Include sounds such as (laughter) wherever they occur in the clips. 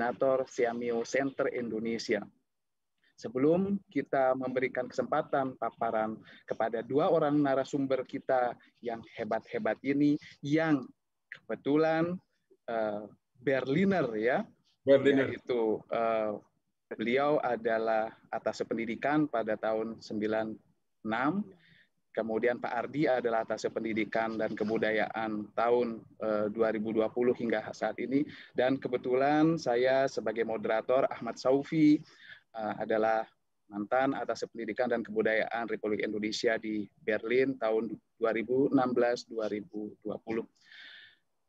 Koordinator Siamio Center Indonesia. Sebelum kita memberikan kesempatan paparan kepada dua orang narasumber kita yang hebat-hebat ini, yang kebetulan uh, Berliner ya, Berliner itu uh, eh, beliau adalah atas pendidikan pada tahun 96 Kemudian Pak Ardi adalah atas pendidikan dan kebudayaan tahun 2020 eh, hingga saat ini. Dan kebetulan saya sebagai moderator Ahmad Saufi eh, adalah mantan atas pendidikan dan kebudayaan Republik Indonesia di Berlin tahun 2016-2020.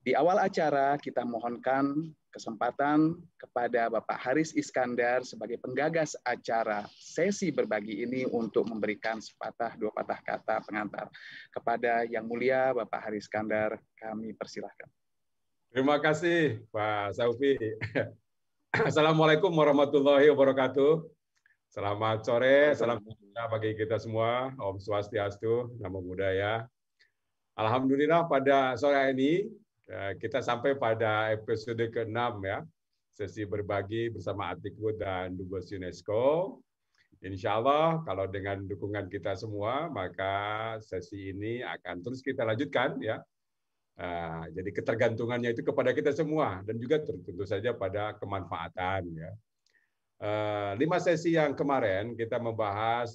Di awal acara, kita mohonkan kesempatan kepada Bapak Haris Iskandar sebagai penggagas acara sesi berbagi ini untuk memberikan sepatah dua patah kata pengantar. Kepada Yang Mulia Bapak Haris Iskandar, kami persilahkan. Terima kasih, Pak Saufi. (clears throat) Assalamualaikum warahmatullahi wabarakatuh. Selamat sore, salam sejahtera bagi kita semua. Om Swastiastu, Namo Buddhaya. Alhamdulillah pada sore ini Eh, kita sampai pada episode ke-6 ya, sesi berbagi bersama Atiku dan Dubes UNESCO. Insya Allah kalau dengan dukungan kita semua, maka sesi ini akan terus kita lanjutkan ya. Eh, jadi ketergantungannya itu kepada kita semua dan juga tentu saja pada kemanfaatan ya. Eh, lima sesi yang kemarin kita membahas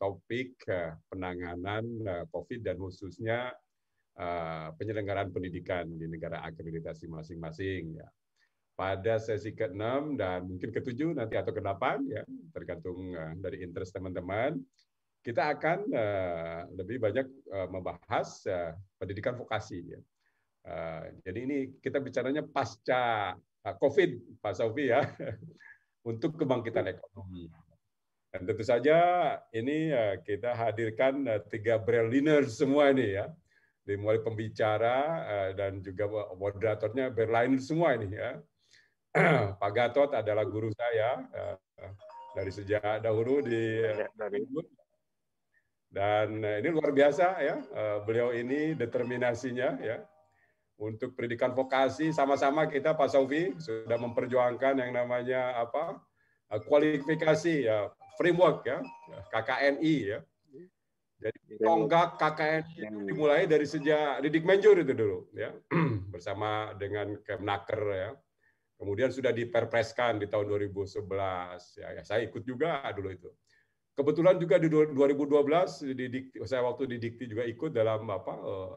topik penanganan COVID dan khususnya Eh, penyelenggaraan pendidikan di negara akreditasi masing-masing ya. Pada sesi ke-6 dan mungkin ke-7 nanti atau ke-8 ya, tergantung uh, dari interest teman-teman, kita akan uh, lebih banyak uh, membahas uh, pendidikan vokasi ya. Uh, jadi ini kita bicaranya pasca COVID, Pak Sofi ya, (laughs) untuk kebangkitan ekonomi. Dan tentu saja ini kita hadirkan tiga Berliners semua ini ya dimulai pembicara eh, dan juga moderatornya berlain semua ini ya. (clears throat) Pak Gatot adalah guru saya eh, dari sejak dahulu di ya, dan eh, ini luar biasa ya beliau ini determinasinya ya untuk pendidikan vokasi sama-sama kita Pak Sofi sudah memperjuangkan yang namanya apa kualifikasi ya framework ya KKNI ya jadi tonggak KKN itu dimulai dari sejak Didik Menjur itu dulu ya (clears throat) bersama dengan Kemnaker ya. Kemudian sudah diperpreskan di tahun 2011 ya, ya saya ikut juga dulu itu. Kebetulan juga di 2012 didik, saya waktu di Dikti juga ikut dalam apa eh,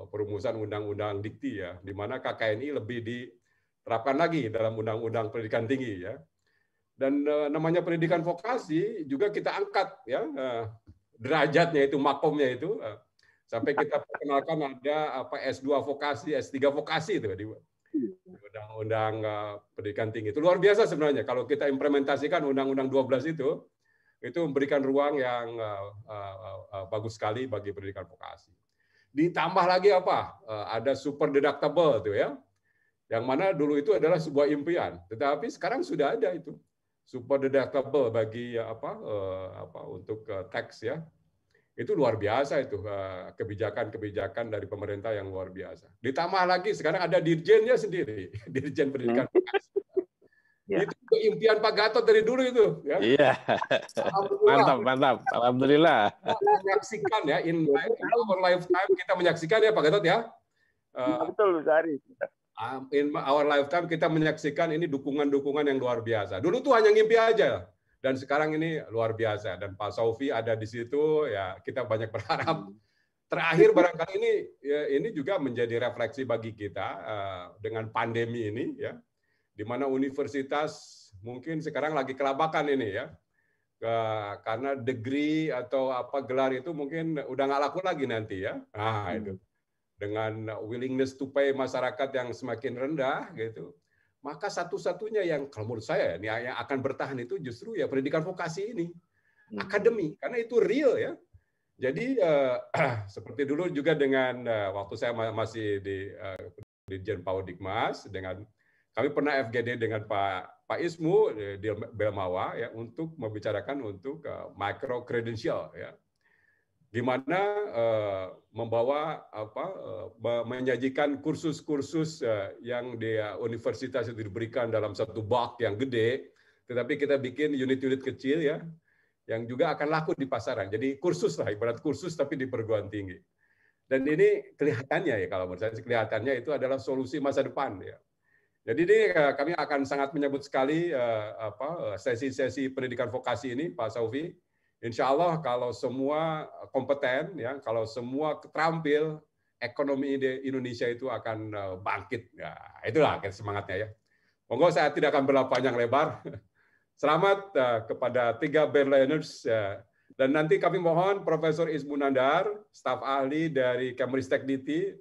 eh, perumusan undang-undang Dikti ya di mana KKNI lebih diterapkan lagi dalam undang-undang pendidikan tinggi ya. Dan eh, namanya pendidikan vokasi juga kita angkat ya derajatnya itu makomnya itu eh, sampai kita perkenalkan ada eh, apa S2 vokasi, S3 vokasi itu di undang-undang eh, pendidikan tinggi. Itu luar biasa sebenarnya kalau kita implementasikan undang-undang 12 itu itu memberikan ruang yang bagus sekali bagi pendidikan vokasi. Ditambah lagi apa? ada super deductible tuh ya. Yang mana dulu itu adalah sebuah impian, tetapi sekarang sudah ada itu super deductible bagi eh, apa eh, apa untuk eh, tax ya itu luar biasa itu kebijakan-kebijakan dari pemerintah yang luar biasa. Ditambah lagi sekarang ada dirjennya sendiri, (laughs) dirjen pendidikan. Hmm. (laughs) Ya. Itu impian Pak Gatot dari dulu itu. Ya. ya. Mantap, mantap. Alhamdulillah. Kita menyaksikan ya, in, iya. our lifetime kita menyaksikan ya Pak Gatot ya. Iya, betul, Zari in our lifetime kita menyaksikan ini dukungan-dukungan yang luar biasa. Dulu tuh hanya ngimpi aja dan sekarang ini luar biasa dan Pak Sofi ada di situ ya kita banyak berharap. Hmm. Terakhir barangkali ini ya, ini juga menjadi refleksi bagi kita uh, dengan pandemi ini ya di mana universitas mungkin sekarang lagi kelabakan ini ya uh, karena degree atau apa gelar itu mungkin udah nggak laku lagi nanti ya. Nah, itu. Hmm dengan willingness to pay masyarakat yang semakin rendah gitu maka satu-satunya yang kalau menurut saya yang akan bertahan itu justru ya pendidikan vokasi ini hmm. akademi karena itu real ya jadi eh, (clears throat) seperti dulu juga dengan eh, waktu saya masih di eh, Dirjen Paul Dikmas dengan kami pernah FGD dengan Pak Pak Ismu eh, di Belmawa ya untuk membicarakan untuk uh, eh, micro credential ya gimana uh, eh, membawa apa uh, menyajikan kursus-kursus uh, yang di universitas itu diberikan dalam satu bak yang gede tetapi kita bikin unit-unit kecil ya yang juga akan laku di pasaran jadi kursus lah ibarat kursus tapi di perguruan tinggi dan ini kelihatannya ya kalau menurut saya kelihatannya itu adalah solusi masa depan ya jadi ini uh, kami akan sangat menyebut sekali uh, apa sesi-sesi pendidikan vokasi ini Pak Saufi Insya Allah kalau semua eh, kompeten, ya kalau semua terampil, ekonomi Indonesia itu akan eh, bangkit. Ya, itulah semangatnya ya. Monggo saya tidak akan berlalu panjang lebar. (laughs) Selamat eh, kepada tiga Berliners uh, ya. dan nanti kami mohon Profesor Ismu Nandar, staf ahli dari Tech DT,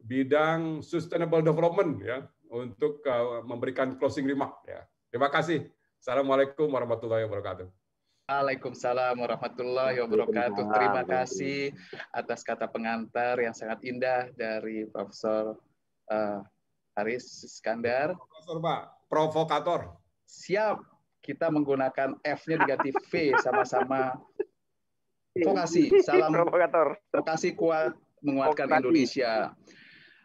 bidang Sustainable Development ya untuk memberikan closing remark ya. Terima kasih. Assalamualaikum warahmatullahi wabarakatuh. Waalaikumsalam warahmatullahi wabarakatuh. Terima kasih atas kata pengantar yang sangat indah dari Profesor uh, Haris Iskandar. Profesor Pak, provokator. Siap, kita menggunakan F-nya diganti V sama-sama. Terima kasih. salam provokator. Terima kasih kuat menguatkan Vokasi. Indonesia.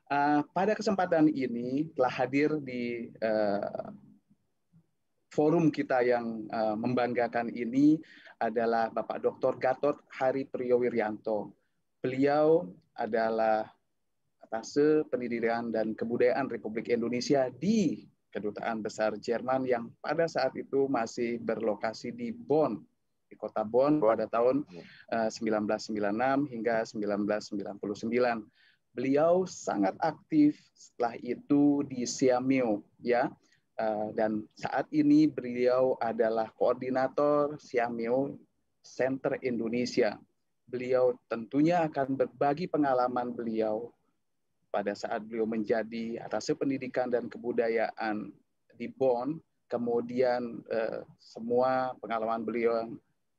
Uh, pada kesempatan ini telah hadir di uh, forum kita yang uh, membanggakan ini adalah Bapak Dr. Gatot Hari Priyowiryanto. Beliau adalah atase pendidikan dan kebudayaan Republik Indonesia di Kedutaan Besar Jerman yang pada saat itu masih berlokasi di Bonn, di kota Bonn pada tahun iya. eh, uh, 1996 hingga 1999. Beliau sangat aktif setelah itu di Siamio ya Eh, dan saat ini beliau adalah koordinator Siamio Center Indonesia. Beliau tentunya akan berbagi pengalaman beliau pada saat beliau menjadi atas pendidikan dan kebudayaan di Bonn, kemudian eh, semua pengalaman beliau yang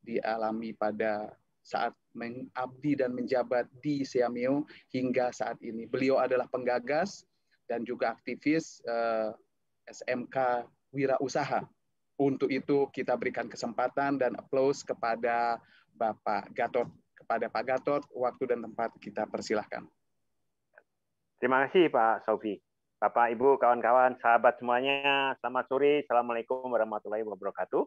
dialami pada saat mengabdi dan menjabat di Siamio hingga saat ini. Beliau adalah penggagas dan juga aktivis eh, SMK Wirausaha. Untuk itu kita berikan kesempatan dan applause kepada Bapak Gatot. Kepada Pak Gatot, waktu dan tempat kita persilahkan. Terima kasih Pak Sofi. Bapak, Ibu, kawan-kawan, sahabat semuanya, selamat sore. Assalamualaikum warahmatullahi wabarakatuh.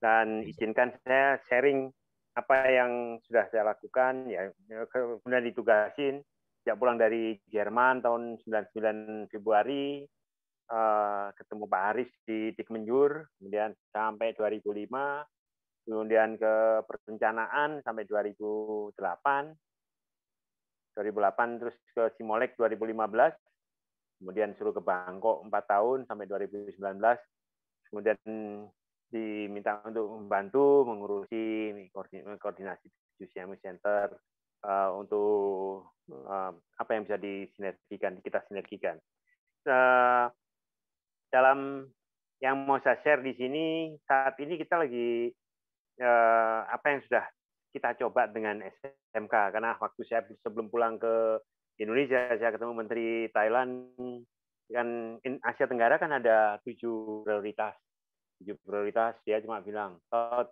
Dan izinkan saya sharing apa yang sudah saya lakukan, ya kemudian ditugasin, sejak pulang dari Jerman tahun 99 Februari Eh, ketemu Pak Haris di Dikmenjur, kemudian sampai 2005, kemudian ke perencanaan sampai 2008, 2008 terus ke Simolek 2015, kemudian suruh ke Bangkok 4 tahun sampai 2019, kemudian diminta untuk membantu mengurusi koordinasi Jusiamu Center uh, untuk uh, apa yang bisa disinergikan, kita sinergikan. Uh, dalam yang mau saya share di sini saat ini kita lagi eh, apa yang sudah kita coba dengan SMK karena waktu saya sebelum pulang ke Indonesia saya ketemu Menteri Thailand kan Asia Tenggara kan ada tujuh prioritas tujuh prioritas dia cuma bilang oh,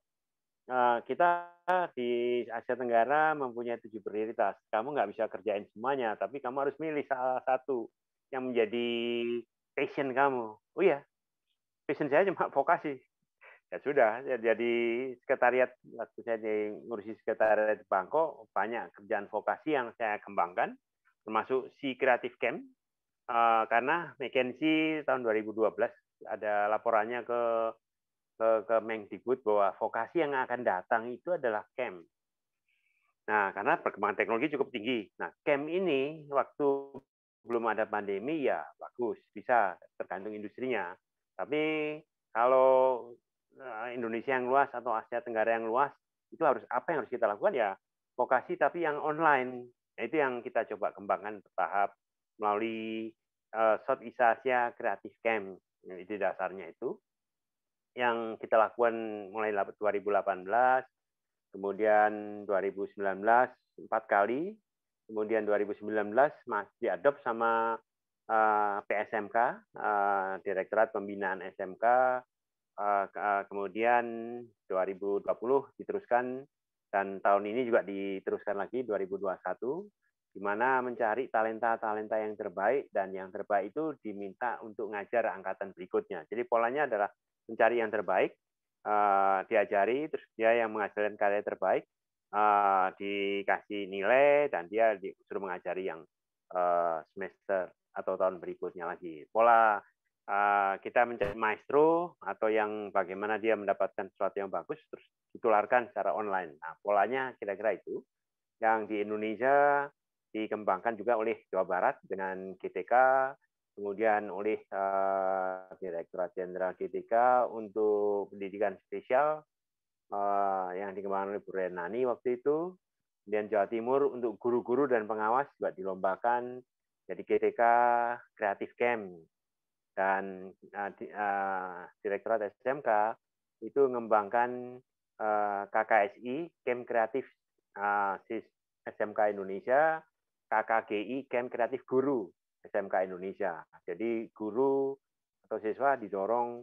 eh, kita di Asia Tenggara mempunyai tujuh prioritas kamu nggak bisa kerjain semuanya tapi kamu harus milih salah satu yang menjadi passion kamu oh iya passion saya cuma (laughs) vokasi ya sudah ya jadi sekretariat waktu saya di ngurusi sekretariat di Bangkok banyak kerjaan vokasi yang saya kembangkan termasuk si Creative Camp eh, karena McKinsey tahun 2012 ada laporannya ke ke, ke Mengdikbud bahwa vokasi yang akan datang itu adalah camp. Nah, karena perkembangan teknologi cukup tinggi. Nah, camp ini waktu belum ada pandemi ya bagus, bisa tergantung industrinya. Tapi kalau eh, Indonesia yang luas atau Asia Tenggara yang luas, itu harus apa yang harus kita lakukan ya vokasi tapi yang online. Nah, itu yang kita coba kembangkan bertahap melalui uh, Southeast Asia Creative Camp. Nah, itu dasarnya itu yang kita lakukan mulai 2018, kemudian 2019 empat kali kemudian 2019 masih diadop sama uh, eh, PSMK uh, eh, Direktorat Pembinaan SMK uh, eh, uh, kemudian 2020 diteruskan dan tahun ini juga diteruskan lagi 2021 di mana mencari talenta-talenta yang terbaik dan yang terbaik itu diminta untuk ngajar angkatan berikutnya. Jadi polanya adalah mencari yang terbaik, diajari, terus dia yang menghasilkan karya terbaik, Eh, dikasih nilai dan dia disuruh mengajari yang eh, semester atau tahun berikutnya lagi. Pola eh, kita menjadi maestro atau yang bagaimana dia mendapatkan sesuatu yang bagus terus ditularkan secara online. Nah, polanya kira-kira itu yang di Indonesia dikembangkan juga oleh Jawa Barat dengan GTK, kemudian oleh uh, Direktorat Jenderal GTK untuk pendidikan spesial Eh, yang dikembangkan oleh Bu Renani waktu itu. Kemudian Jawa Timur untuk guru-guru dan pengawas juga dilombakan. Jadi GTK Creative Camp dan uh, Direktorat SMK itu mengembangkan KKSI Camp Kreatif uh, SMK Indonesia, KKGI Camp Kreatif Guru SMK Indonesia. Jadi guru atau siswa didorong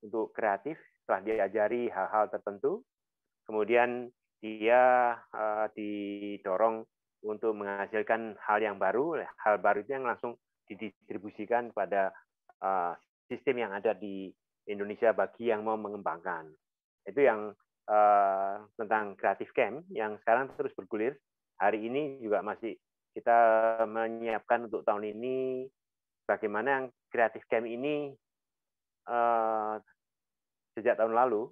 untuk kreatif telah diajari hal-hal tertentu, kemudian dia eh, didorong untuk menghasilkan hal yang baru, hal baru itu yang langsung didistribusikan pada eh, sistem yang ada di Indonesia bagi yang mau mengembangkan. Itu yang eh, tentang Creative Camp yang sekarang terus bergulir. Hari ini juga masih kita menyiapkan untuk tahun ini bagaimana yang Creative Camp ini sejak tahun lalu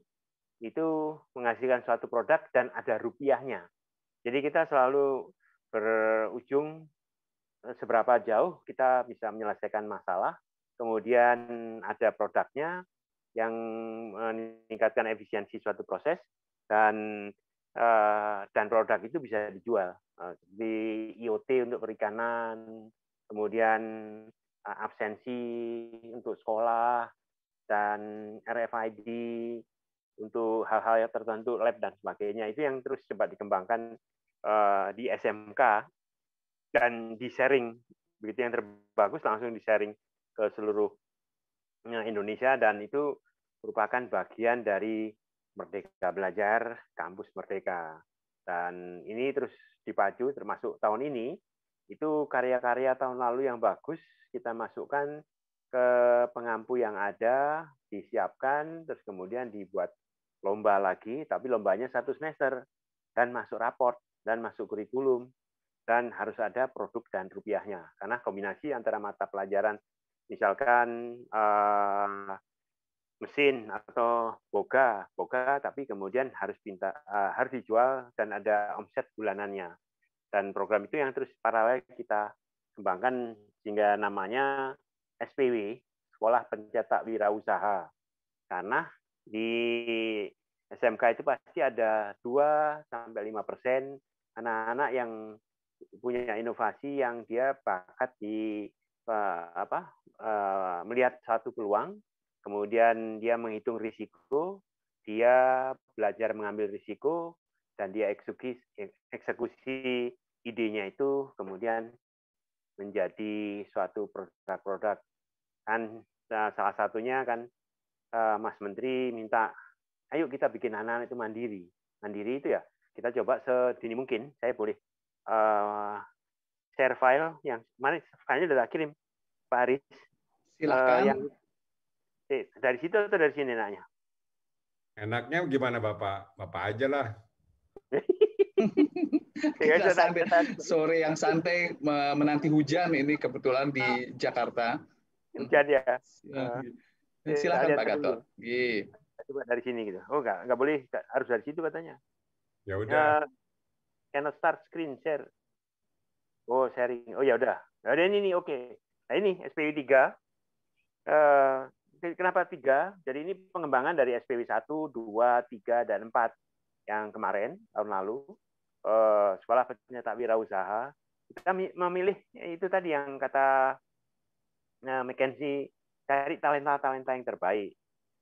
itu menghasilkan suatu produk dan ada rupiahnya. Jadi kita selalu berujung eh, seberapa jauh kita bisa menyelesaikan masalah, kemudian ada produknya yang meningkatkan efisiensi suatu proses dan eh, dan produk itu bisa dijual di eh, IoT untuk perikanan, kemudian absensi untuk sekolah, dan RFID untuk hal-hal yang tertentu lab dan sebagainya itu yang terus coba dikembangkan uh, di SMK dan di sharing begitu yang terbagus langsung di sharing ke seluruh eh, Indonesia dan itu merupakan bagian dari Merdeka Belajar Kampus Merdeka dan ini terus dipacu termasuk tahun ini itu karya-karya tahun lalu yang bagus kita masukkan ke pengampu yang ada, disiapkan, terus kemudian dibuat lomba lagi, tapi lombanya satu semester, dan masuk raport, dan masuk kurikulum, dan harus ada produk dan rupiahnya. Karena kombinasi antara mata pelajaran, misalkan uh, mesin atau boga, boga tapi kemudian harus pinta, uh, harus dijual dan ada omset bulanannya. Dan program itu yang terus paralel kita kembangkan sehingga namanya SPW, Sekolah Pencetak Wirausaha. Karena di SMK itu pasti ada 2 sampai 5 persen anak-anak yang punya inovasi yang dia bakat di eh, apa eh, melihat satu peluang, kemudian dia menghitung risiko, dia belajar mengambil risiko, dan dia eksekusi, eksekusi idenya itu kemudian menjadi suatu produk-produk kan nah, salah satunya kan eh, Mas Menteri minta ayo kita bikin anak-anak itu mandiri mandiri itu ya kita coba sedini mungkin saya boleh eh, share file yang mana filenya sudah kirim Pak Aris silahkan uh, eh, dari situ atau dari sini enaknya enaknya gimana Bapak Bapak aja lah (laughs) ya, santai, sore yang santai menanti hujan ini kebetulan di ah. Jakarta. Hujan ya. ya. Ah. Gitu. Silakan Pak Gatot. Iya. Coba dari sini gitu. Oh enggak, enggak boleh harus dari situ katanya. Ya udah. Uh, start screen share. Oh, sharing. Oh ya udah. Nah, ini nih, oke. Okay. Nah, ini SPW 3. Uh, eh, kenapa 3? Jadi ini pengembangan dari SPW 1, 2, 3 dan 4 yang kemarin tahun lalu uh, sekolah penyata wirausaha kita memilih ya itu tadi yang kata nah, eh, McKenzie cari talenta-talenta yang terbaik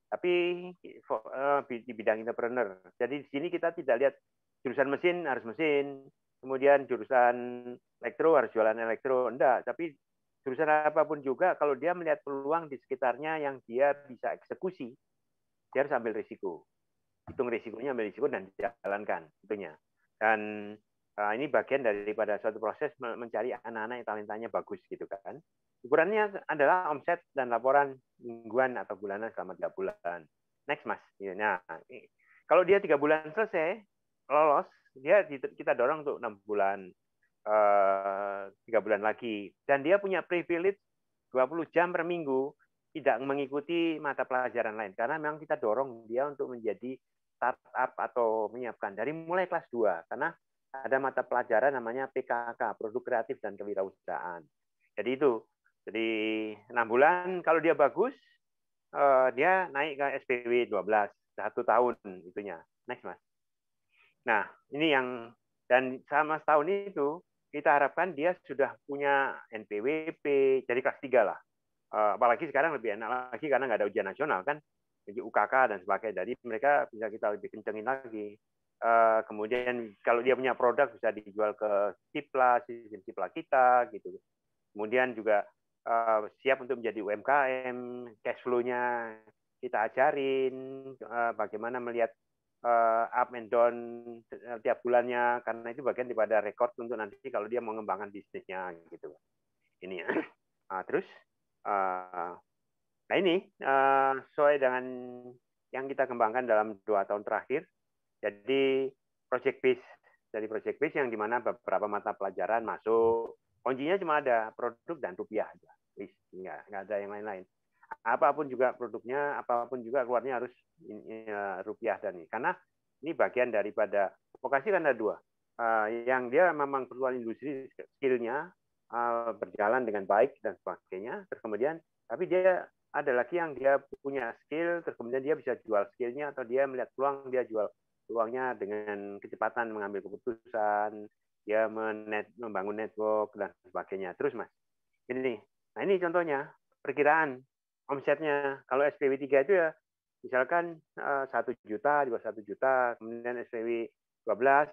tapi eh, di bidang entrepreneur. Jadi di sini kita tidak lihat jurusan mesin harus mesin, kemudian jurusan elektro harus jualan elektro, enggak, tapi jurusan apapun juga kalau dia melihat peluang di sekitarnya yang dia bisa eksekusi, dia harus ambil risiko. Hitung risikonya, ambil risiko dan dijalankan tentunya. Dan uh, ini bagian daripada suatu proses mencari anak-anak yang talentanya bagus gitu kan. Ukurannya adalah omset dan laporan mingguan atau bulanan selama tiga bulan. Next mas, iya, nah kalau dia tiga bulan selesai lolos, dia kita dorong untuk enam bulan eh, tiga bulan lagi dan dia punya privilege 20 jam per minggu tidak mengikuti mata pelajaran lain karena memang kita dorong dia untuk menjadi startup atau menyiapkan dari mulai kelas 2 karena ada mata pelajaran namanya PKK produk kreatif dan kewirausahaan jadi itu jadi enam bulan kalau dia bagus eh, dia naik ke SPW 12 satu tahun itunya next mas nah ini yang dan sama setahun itu kita harapkan dia sudah punya NPWP jadi kelas tiga lah eh, apalagi sekarang lebih enak lagi karena nggak ada ujian nasional kan jadi UKK dan sebagainya. Jadi mereka bisa kita lebih kencengin lagi. Eh, kemudian kalau dia punya produk bisa dijual ke Cipla, sistem Cipla kita gitu. Kemudian juga eh, siap untuk menjadi UMKM, cash flow-nya kita ajarin eh, bagaimana melihat up and down tiap bulannya karena itu bagian daripada rekor untuk nanti kalau dia mengembangkan bisnisnya gitu. Ini ya. (laughs) Ah, terus Nah ini uh, sesuai dengan yang kita kembangkan dalam dua tahun terakhir. Jadi project base dari project base yang dimana beberapa mata pelajaran masuk kuncinya cuma ada produk dan rupiah aja, nggak nggak ada yang lain-lain. Apapun juga produknya, apapun juga keluarnya harus eh, rupiah dan ini karena ini bagian daripada vokasi kan ada dua eh, yang dia memang perluan industri skillnya uh, berjalan dengan baik dan sebagainya terus kemudian tapi dia ada lagi yang dia punya skill terus kemudian dia bisa jual skillnya atau dia melihat peluang dia jual peluangnya dengan kecepatan mengambil keputusan dia menet, membangun network dan sebagainya terus mas ini nah ini contohnya perkiraan omsetnya kalau SPW 3 itu ya misalkan eh, satu juta di bawah satu juta kemudian SPW 12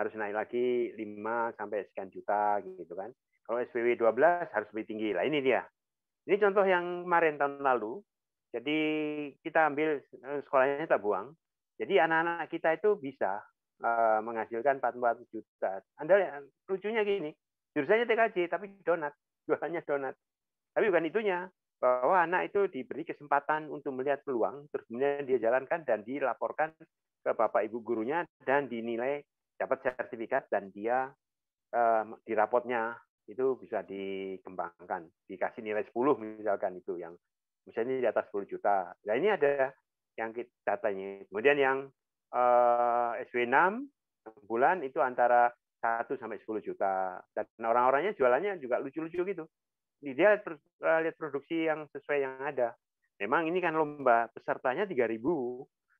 harus naik lagi 5 sampai sekian juta gitu kan kalau SPW 12 harus lebih tinggi lah ini dia ini contoh yang kemarin tahun lalu. Jadi kita ambil eh, sekolahnya kita buang. Jadi anak-anak kita itu bisa uh, menghasilkan 44 juta. Anda lucunya gini, jurusannya TKJ tapi donat, (laughs) jualannya donat. Tapi bukan itunya, bahwa anak itu diberi kesempatan untuk melihat peluang, terus kemudian dia jalankan dan dilaporkan ke bapak ibu gurunya dan dinilai dapat sertifikat dan dia uh, eh, di rapotnya itu bisa dikembangkan dikasih nilai 10 misalkan itu yang misalnya di atas 10 juta nah ini ada yang kita, datanya kemudian yang eh, SW6 bulan itu antara 1 sampai 10 juta dan orang-orangnya jualannya juga lucu-lucu gitu dia lihat, produksi yang sesuai yang ada memang ini kan lomba pesertanya 3000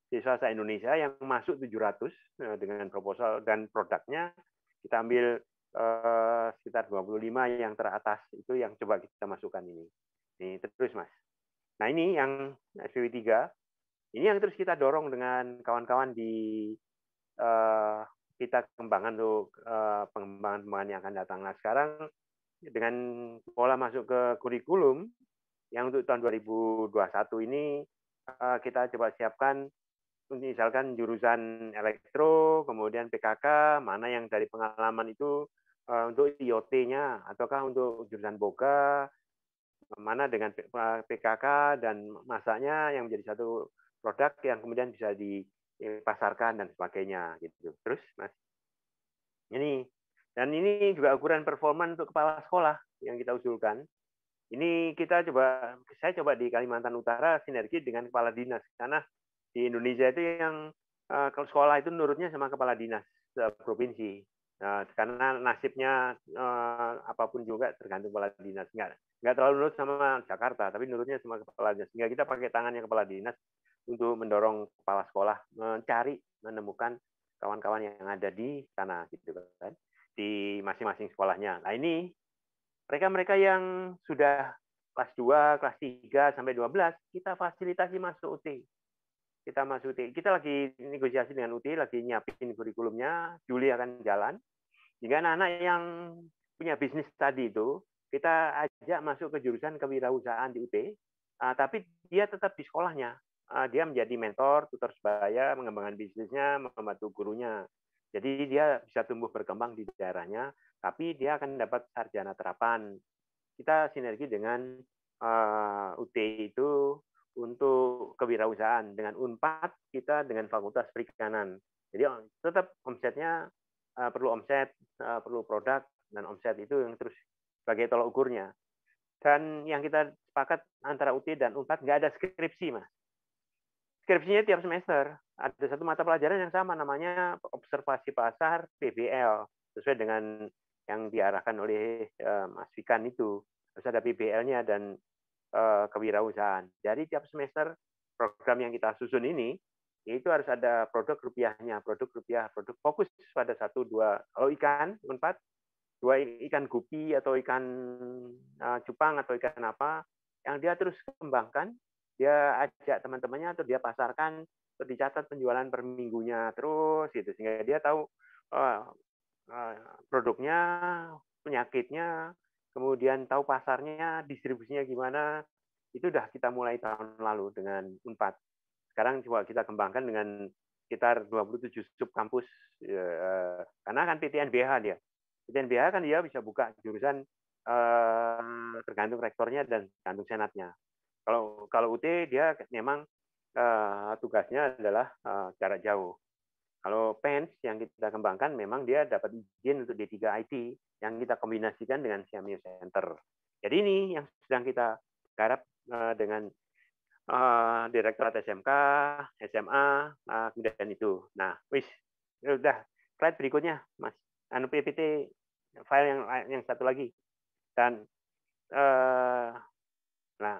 siswa se Indonesia yang masuk 700 eh, dengan proposal dan produknya kita ambil Eh, sekitar 25 yang teratas itu yang coba kita masukkan ini. Ini terus Mas. Nah, ini yang SPW3 ini yang terus kita dorong dengan kawan-kawan di uh, kita kembangkan untuk eh, pengembangan-pengembangan yang akan datang. Nah, sekarang dengan pola masuk ke kurikulum yang untuk tahun 2021 ini uh, kita coba siapkan misalkan jurusan elektro, kemudian PKK, mana yang dari pengalaman itu eh, untuk IOT-nya, ataukah untuk jurusan BOKA, mana dengan PKK eh, dan masanya yang menjadi satu produk yang kemudian bisa dipasarkan dan sebagainya gitu. Terus, Mas. Ini dan ini juga ukuran performa untuk kepala sekolah yang kita usulkan. Ini kita coba saya coba di Kalimantan Utara sinergi dengan kepala dinas karena di Indonesia itu yang uh, kalau sekolah itu nurutnya sama kepala dinas uh, provinsi. Nah, karena nasibnya uh, apapun juga tergantung kepala dinas. Nggak, nggak terlalu nurut sama Jakarta, tapi nurutnya sama kepala dinas. Sehingga kita pakai tangannya kepala dinas untuk mendorong kepala sekolah mencari, menemukan kawan-kawan yang ada di sana gitu kan di masing-masing sekolahnya. Nah ini mereka-mereka yang sudah kelas 2, kelas 3 sampai 12 kita fasilitasi masuk UT kita masuk UTI. Kita lagi negosiasi dengan UTI, lagi nyiapin kurikulumnya. Juli akan jalan. Jika anak-anak yang punya bisnis tadi itu, kita ajak masuk ke jurusan kewirausahaan di UT, ah, tapi dia tetap di sekolahnya. Ah, dia menjadi mentor, tutor sebaya, mengembangkan bisnisnya, membantu gurunya. Jadi dia bisa tumbuh berkembang di daerahnya, tapi dia akan dapat sarjana terapan. Kita sinergi dengan ah, UT itu untuk kewirausahaan. Dengan UNPAD kita dengan Fakultas Perikanan. Jadi tetap omsetnya eh, perlu omset, eh, perlu produk dan omset itu yang terus sebagai tolak ukurnya. Dan yang kita sepakat antara UT dan UNPAD nggak ada skripsi, Mas. Skripsinya tiap semester. Ada satu mata pelajaran yang sama namanya observasi pasar PBL sesuai dengan yang diarahkan oleh eh, Mas Fikan itu. harus ada PBL-nya dan Eh, kewirausahaan. Jadi tiap semester program yang kita susun ini itu harus ada produk rupiahnya, produk rupiah, produk fokus pada satu dua kalau ikan empat dua ikan gupi atau ikan uh, cupang atau ikan apa yang dia terus kembangkan, dia ajak teman-temannya atau dia pasarkan atau dicatat penjualan per minggunya terus gitu sehingga dia tahu uh, uh, produknya, penyakitnya, kemudian tahu pasarnya, distribusinya gimana, itu udah kita mulai tahun lalu dengan Unpad. Sekarang coba kita kembangkan dengan sekitar 27 sub kampus ya, eh, karena kan PTNBH dia. PTNBH kan dia bisa buka jurusan eh, tergantung rektornya dan tergantung senatnya. Kalau kalau UT dia memang eh, tugasnya adalah jarak jauh. Kalau PENS yang kita kembangkan memang dia dapat izin untuk D3 IT yang kita kombinasikan dengan Xiaomi Center. Jadi ini yang sedang kita garap eh, dengan eh, Direktorat SMK, SMA, eh, kemudian itu. Nah, wish sudah ya slide berikutnya, Mas. Anu PPT file yang yang satu lagi dan eh, nah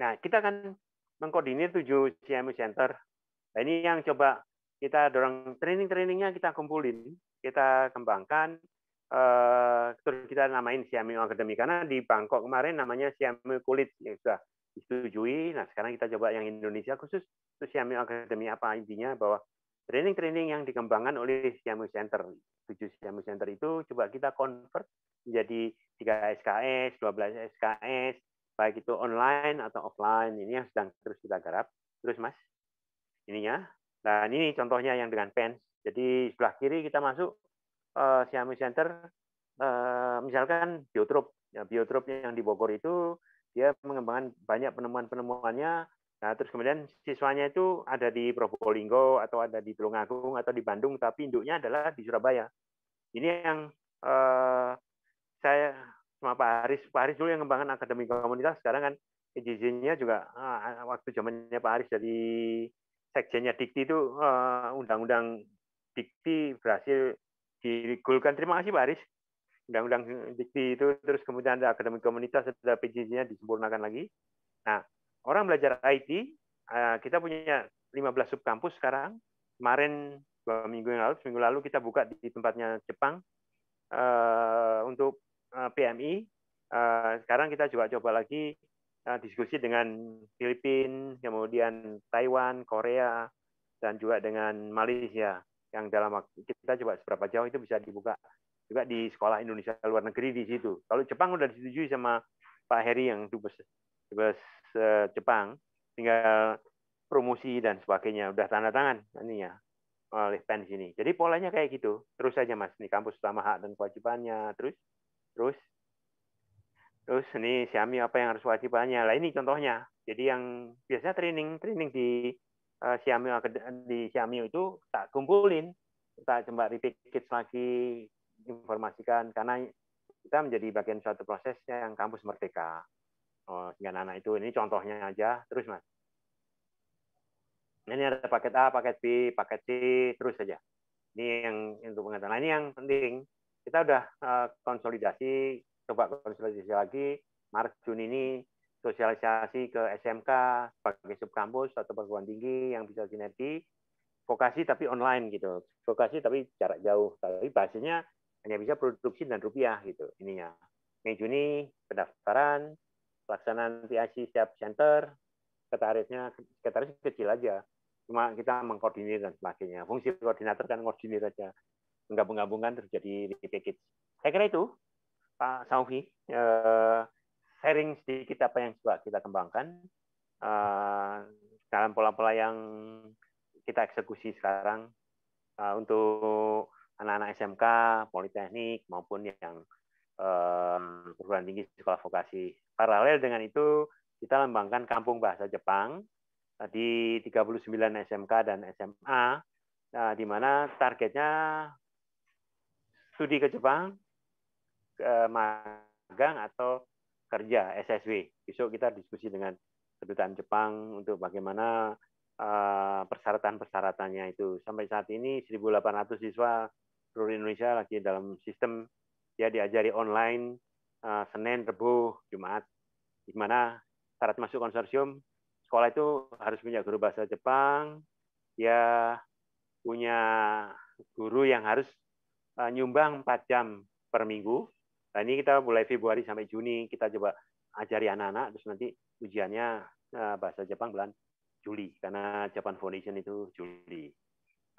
nah kita akan mengkoordinir tujuh CMU center nah, ini yang coba kita dorong training-trainingnya kita kumpulin, kita kembangkan, eh, terus kita namain Xiaomi Academy karena di Bangkok kemarin namanya Xiaomi Kulit ya sudah disetujui. Nah sekarang kita coba yang Indonesia khusus itu Xiaomi Academy apa intinya bahwa training-training yang dikembangkan oleh Xiaomi Center, tujuh Xiaomi Center itu coba kita convert menjadi 3 SKS, 12 SKS, baik itu online atau offline ini yang sedang terus kita garap. Terus Mas, ininya Nah, ini contohnya yang dengan pen. Jadi sebelah kiri kita masuk uh, eh, Siami Center, uh, misalkan biotrop. Ya, biotrop yang di Bogor itu dia mengembangkan banyak penemuan-penemuannya. Nah, terus kemudian siswanya itu ada di Probolinggo atau ada di Tulungagung atau di Bandung, tapi induknya adalah di Surabaya. Ini yang uh, saya sama Pak Haris, Pak Haris dulu yang mengembangkan akademi komunitas, sekarang kan izinnya juga waktu zamannya Pak Haris dari sekjennya Dikti itu uh, undang-undang Dikti berhasil digulkan. Terima kasih Pak Aris. Undang-undang Dikti itu terus kemudian ada akademik komunitas ada PJJ-nya disempurnakan lagi. Nah, orang belajar IT uh, eh, kita punya 15 subkampus sekarang. Kemarin dua minggu yang lalu, seminggu lalu kita buka di tempatnya Jepang uh, untuk uh, PMI. Uh, sekarang kita juga coba lagi uh, diskusi dengan Filipina, kemudian Taiwan, Korea, dan juga dengan Malaysia yang dalam waktu kita coba seberapa jauh itu bisa dibuka juga di sekolah Indonesia luar negeri di situ. Kalau Jepang udah disetujui sama Pak Heri yang dubes dubes uh, Jepang, tinggal promosi dan sebagainya udah tanda tangan ini ya oleh PEN sini. Jadi polanya kayak gitu. Terus saja Mas ini kampus utama hak dan kewajibannya terus terus Terus ini Xiaomi apa yang harus banyak Lah ini contohnya. Jadi yang biasanya training training di uh, di Xiaomi itu tak kumpulin, tak coba repackage lagi informasikan karena kita menjadi bagian suatu proses yang kampus merdeka. Oh, dengan anak itu ini contohnya aja terus mas. Ini ada paket A, paket B, paket C terus saja. Ini yang untuk pengetahuan. Nah, ini yang penting. Kita udah eh, konsolidasi coba konsolidasi lagi. Maret Juni ini sosialisasi ke SMK sebagai subkampus atau perguruan tinggi yang bisa sinergi vokasi tapi online gitu vokasi tapi jarak jauh tapi basisnya hanya bisa produksi dan rupiah gitu ininya Mei Juni pendaftaran pelaksanaan PIC setiap center sekretarisnya sekretaris kecil aja cuma kita mengkoordinir dan sebagainya fungsi koordinator kan koordinir aja menggabung-gabungkan terjadi di package saya kira itu Pak Saufi uh, eh, sharing sedikit apa yang coba kita kembangkan uh, dalam pola-pola yang kita eksekusi sekarang uh, untuk anak-anak SMK, politeknik maupun yang uh, perguruan tinggi sekolah vokasi. Paralel dengan itu kita lembangkan kampung bahasa Jepang di 39 SMK dan SMA, nah, di mana targetnya studi ke Jepang eh, magang atau kerja SSW. Besok kita diskusi dengan kedutaan Jepang untuk bagaimana eh, persyaratan-persyaratannya itu. Sampai saat ini 1.800 siswa seluruh Indonesia lagi dalam sistem dia diajari online eh, Senin, Rebu, Jumat, di mana syarat masuk konsorsium sekolah itu harus punya guru bahasa Jepang, ya punya guru yang harus eh, nyumbang 4 jam per minggu Nah ini kita mulai Februari sampai Juni kita coba ajari anak-anak terus nanti ujiannya eh, bahasa Jepang bulan Juli karena Japan Foundation itu Juli.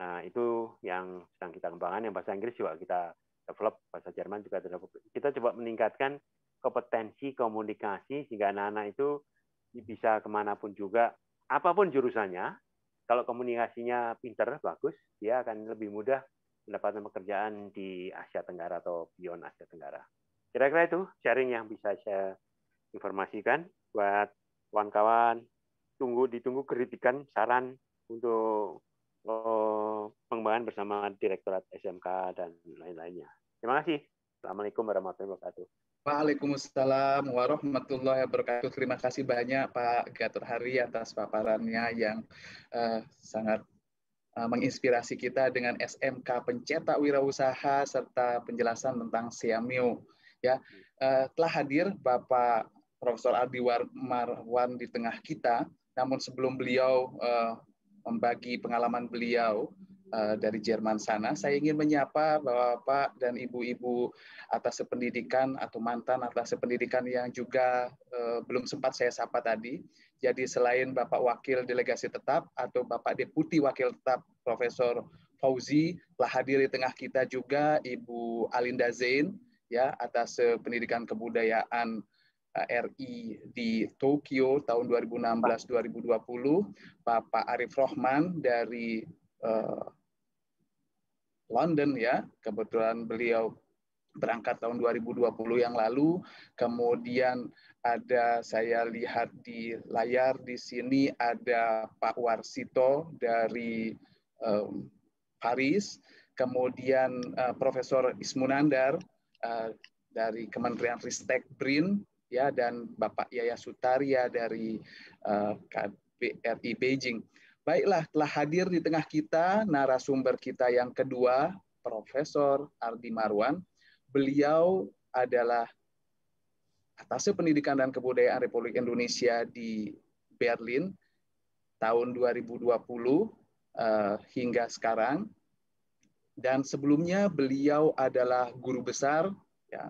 Nah itu yang sedang kita kembangkan yang bahasa Inggris juga kita develop bahasa Jerman juga develop. Kita coba meningkatkan kompetensi komunikasi sehingga anak-anak itu bisa kemanapun juga apapun jurusannya kalau komunikasinya pinter bagus dia akan lebih mudah mendapatkan pekerjaan di Asia Tenggara atau beyond Asia Tenggara. Kira-kira itu sharing yang bisa saya informasikan buat kawan-kawan. Tunggu ditunggu kritikan, saran untuk oh, pengembangan bersama Direktorat SMK dan lain-lainnya. Terima kasih. Assalamualaikum warahmatullahi wabarakatuh. Waalaikumsalam warahmatullahi wabarakatuh. Terima kasih banyak Pak Gatot Hari atas paparannya yang uh, sangat eh, menginspirasi kita dengan SMK pencetak wirausaha serta penjelasan tentang Siamio ya uh, telah hadir Bapak Profesor Aldi Marwan di tengah kita. Namun sebelum beliau uh, membagi pengalaman beliau uh, dari Jerman sana, saya ingin menyapa bapak dan Ibu-ibu atas pendidikan atau mantan atas pendidikan yang juga uh, belum sempat saya sapa tadi. Jadi selain Bapak Wakil Delegasi Tetap atau Bapak Deputi Wakil Tetap Profesor Fauzi telah hadir di tengah kita juga Ibu Alinda Zain ya atas eh, pendidikan kebudayaan eh, RI di Tokyo tahun 2016-2020, Bapak Arif Rohman dari eh, London ya, kebetulan beliau berangkat tahun 2020 yang lalu, kemudian ada saya lihat di layar di sini ada Pak Warsito dari Paris, kemudian Profesor Ismunandar Eh, dari Kementerian Ristek BRIN ya dan Bapak Yaya Sutaria dari eh, KBRI Beijing. Baiklah, telah hadir di tengah kita narasumber kita yang kedua, Profesor Ardi Marwan. Beliau adalah atas pendidikan dan kebudayaan Republik Indonesia di Berlin tahun 2020 eh, hingga sekarang dan sebelumnya beliau adalah guru besar ya,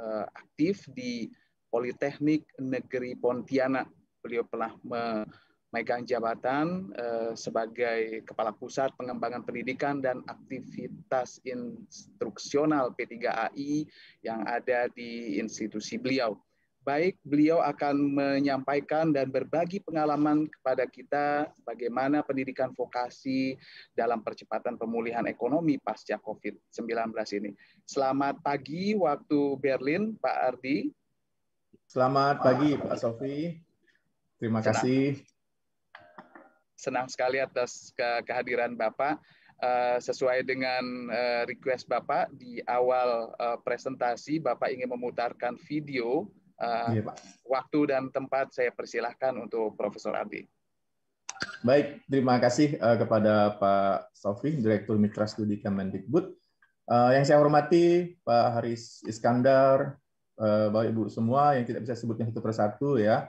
eh, aktif di Politeknik Negeri Pontianak. Beliau telah memegang jabatan eh, sebagai Kepala Pusat Pengembangan Pendidikan dan Aktivitas Instruksional P3AI yang ada di institusi beliau baik beliau akan menyampaikan dan berbagi pengalaman kepada kita bagaimana pendidikan vokasi dalam percepatan pemulihan ekonomi pasca COVID-19 ini. Selamat pagi waktu Berlin, Pak Ardi. Selamat pagi, Pak Sofi. Terima Senang. kasih. Senang sekali atas kehadiran Bapak. Eh, sesuai dengan eh, request Bapak, di awal eh, presentasi Bapak ingin memutarkan video uh, ya, Pak. waktu dan tempat saya persilahkan untuk Profesor Abi. Baik, terima kasih uh, kepada Pak Sofi, Direktur Mitra Studi Kemendikbud. Uh, yang saya hormati Pak Haris Iskandar, uh, Bapak Ibu semua yang tidak bisa sebutnya satu persatu ya.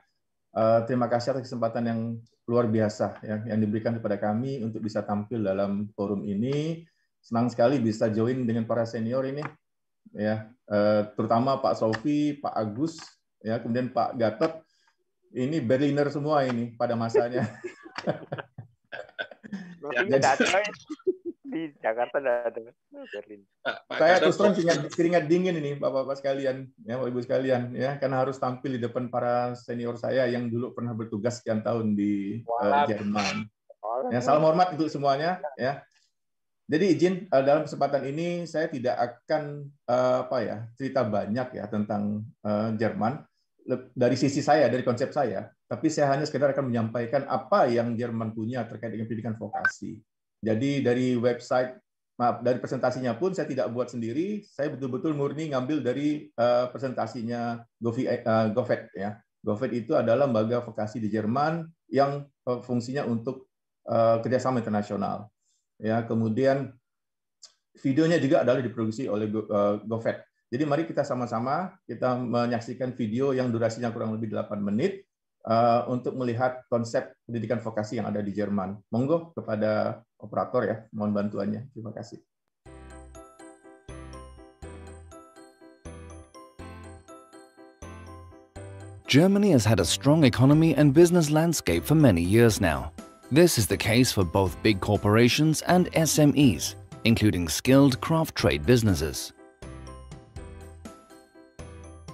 Uh, terima kasih atas kesempatan yang luar biasa ya, yang diberikan kepada kami untuk bisa tampil dalam forum ini. Senang sekali bisa join dengan para senior ini, ya, terutama Pak Sofi, Pak Agus, ya kemudian Pak Gatot ini Berliner semua ini pada masanya. (laughs) Jadi, di Jakarta ada Berlin. Saya terus terang keringat, dingin ini Bapak-bapak sekalian, ya Bapak Ibu sekalian ya karena harus tampil di depan para senior saya yang dulu pernah bertugas sekian tahun di uh, Jerman. ya, salam hormat untuk semuanya ya. Jadi izin eh, dalam kesempatan ini saya tidak akan eh, apa ya cerita banyak ya tentang Jerman dari sisi saya, dari konsep saya, tapi saya hanya sekedar akan menyampaikan apa yang Jerman punya terkait dengan pendidikan vokasi. Jadi dari website, maaf, dari presentasinya pun saya tidak buat sendiri, saya betul-betul murni ngambil dari eh, presentasinya Govet. Eh, eh, Govet ya. itu adalah lembaga vokasi di Jerman yang fungsinya untuk kerjasama internasional. Ya. kemudian videonya juga adalah diproduksi oleh Govet jadi mari kita sama-sama kita menyaksikan video yang durasinya kurang lebih 8 menit uh, untuk melihat konsep pendidikan vokasi yang ada di Jerman. Monggo kepada operator ya, mohon bantuannya. Terima kasih. Germany has had a strong economy and business landscape for many years now. This is the case for both big corporations and SMEs, including skilled craft trade businesses.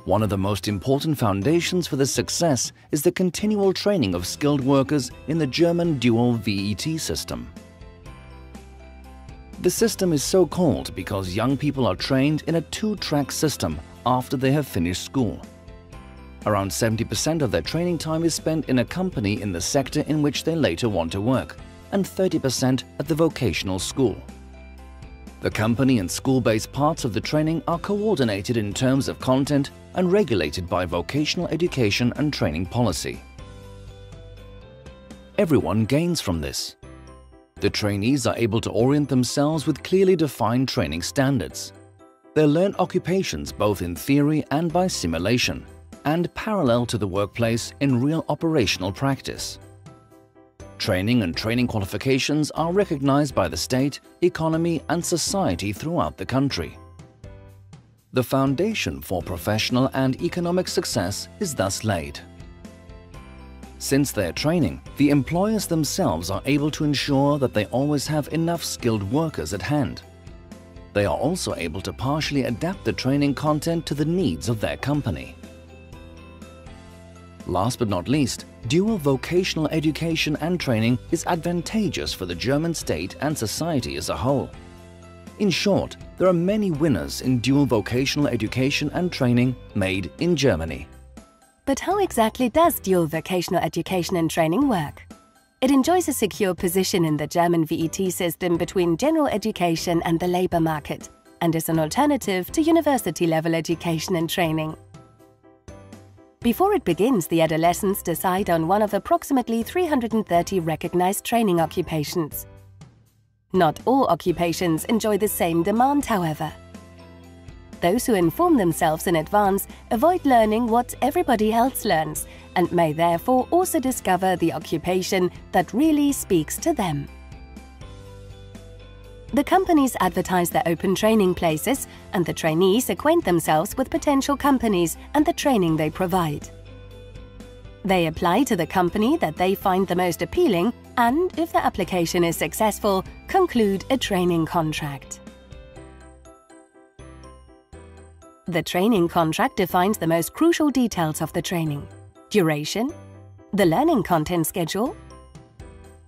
One of the most important foundations for this success is the continual training of skilled workers in the German dual VET system. The system is so called because young people are trained in a two-track system after they have finished school. Around 70% of their training time is spent in a company in the sector in which they later want to work and 30% at the vocational school. The company and school-based parts of the training are coordinated in terms of content and regulated by vocational education and training policy. Everyone gains from this. The trainees are able to orient themselves with clearly defined training standards. They learn occupations both in theory and by simulation, and parallel to the workplace in real operational practice. Training and training qualifications are recognized by the state, economy and society throughout the country. The foundation for professional and economic success is thus laid. Since their training, the employers themselves are able to ensure that they always have enough skilled workers at hand. They are also able to partially adapt the training content to the needs of their company. Last but not least, dual vocational education and training is advantageous for the German state and society as a whole. In short, there are many winners in dual vocational education and training made in Germany. But how exactly does dual vocational education and training work? It enjoys a secure position in the German VET system between general education and the labor market and is an alternative to university-level education and training. Before it begins, the adolescents decide on one of approximately 330 recognized training occupations. Not all occupations enjoy the same demand, however. Those who inform themselves in advance avoid learning what everybody else learns and may therefore also discover the occupation that really speaks to them. The companies advertise their open training places, and the trainees acquaint themselves with potential companies and the training they provide. They apply to the company that they find the most appealing and, if the application is successful, conclude a training contract. The training contract defines the most crucial details of the training. Duration, the learning content schedule,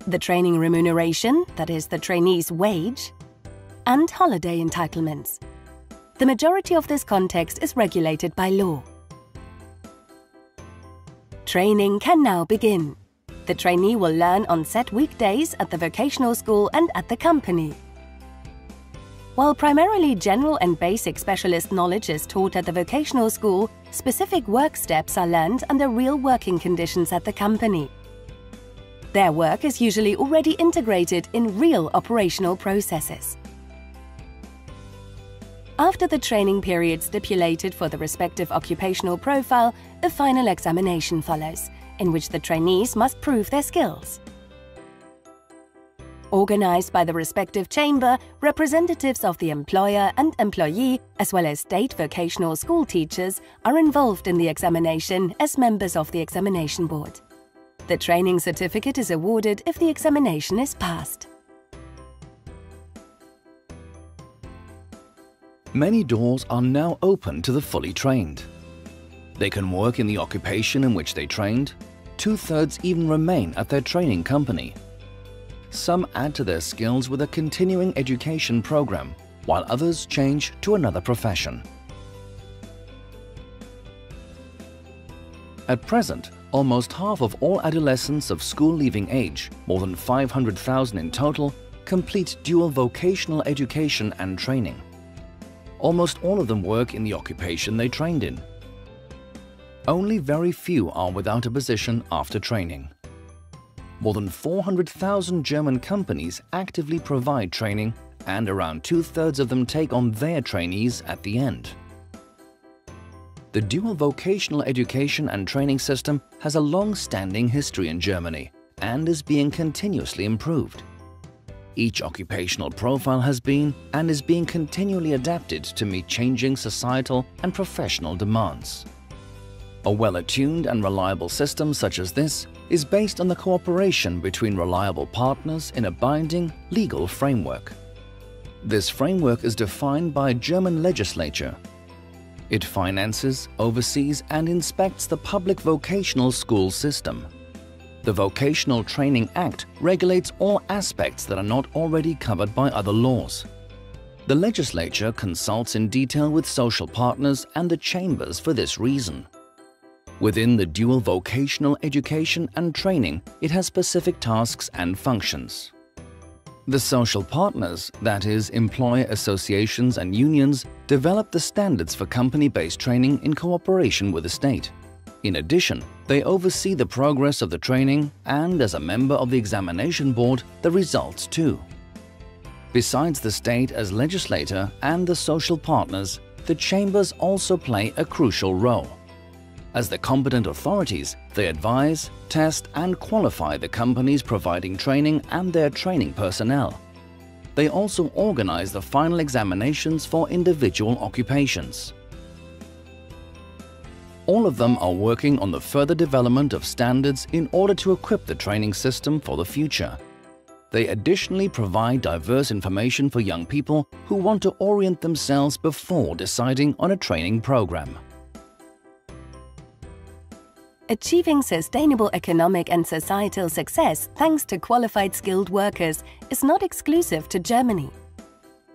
the training remuneration, that is, the trainee's wage, and holiday entitlements. The majority of this context is regulated by law. Training can now begin. The trainee will learn on set weekdays at the vocational school and at the company. While primarily general and basic specialist knowledge is taught at the vocational school, specific work steps are learned under real working conditions at the company. Their work is usually already integrated in real operational processes. After the training period stipulated for the respective occupational profile, a final examination follows, in which the trainees must prove their skills. Organized by the respective chamber, representatives of the employer and employee, as well as state vocational school teachers, are involved in the examination as members of the examination board. The training certificate is awarded if the examination is passed. Many doors are now open to the fully trained. They can work in the occupation in which they trained. Two-thirds even remain at their training company. Some add to their skills with a continuing education program, while others change to another profession. At present, Almost half of all adolescents of school-leaving age, more than 500,000 in total, complete dual vocational education and training. Almost all of them work in the occupation they trained in. Only very few are without a position after training. More than 400,000 German companies actively provide training and around two-thirds of them take on their trainees at the end. The dual vocational education and training system has a long-standing history in Germany and is being continuously improved. Each occupational profile has been and is being continually adapted to meet changing societal and professional demands. A well-attuned and reliable system such as this is based on the cooperation between reliable partners in a binding legal framework. This framework is defined by German legislature it finances, oversees and inspects the public vocational school system. The Vocational Training Act regulates all aspects that are not already covered by other laws. The legislature consults in detail with social partners and the chambers for this reason. Within the dual vocational education and training, it has specific tasks and functions. The social partners, that is, employer associations and unions, develop the standards for company-based training in cooperation with the state. In addition, they oversee the progress of the training and, as a member of the examination board, the results too. Besides the state as legislator and the social partners, the chambers also play a crucial role. As the competent authorities, they advise, test and qualify the companies providing training and their training personnel. They also organize the final examinations for individual occupations. All of them are working on the further development of standards in order to equip the training system for the future. They additionally provide diverse information for young people who want to orient themselves before deciding on a training program. Achieving sustainable economic and societal success thanks to qualified skilled workers is not exclusive to Germany.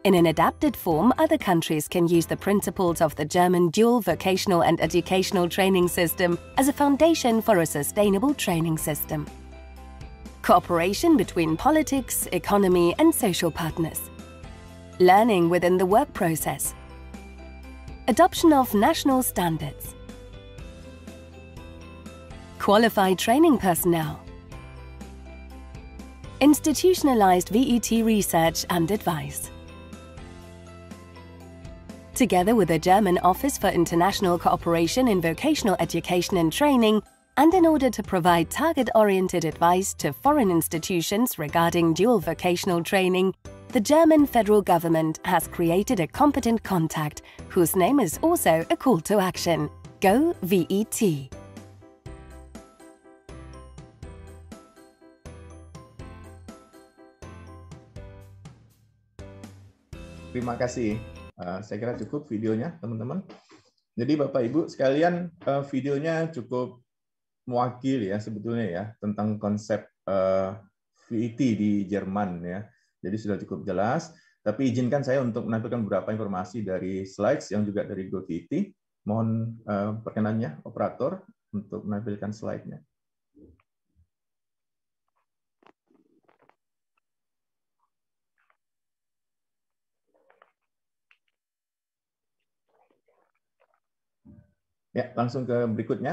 In an adapted form, other countries can use the principles of the German dual vocational and educational training system as a foundation for a sustainable training system. Cooperation between politics, economy and social partners. Learning within the work process. Adoption of national standards qualified training personnel. Institutionalized VET research and advice. Together with the German Office for International Cooperation in Vocational Education and Training, and in order to provide target-oriented advice to foreign institutions regarding dual vocational training, the German federal government has created a competent contact whose name is also a call to action, Go VET. Terima kasih. Eh, saya kira cukup videonya, teman-teman. Jadi Bapak Ibu sekalian, eh, videonya cukup mewakili ya sebetulnya ya tentang konsep eh, VIT e di Jerman ya. Jadi sudah cukup jelas. Tapi izinkan saya untuk menampilkan beberapa informasi dari slides yang juga dari GoVT. Mohon perkenannya operator untuk menampilkan slide-nya. Ya, langsung ke berikutnya.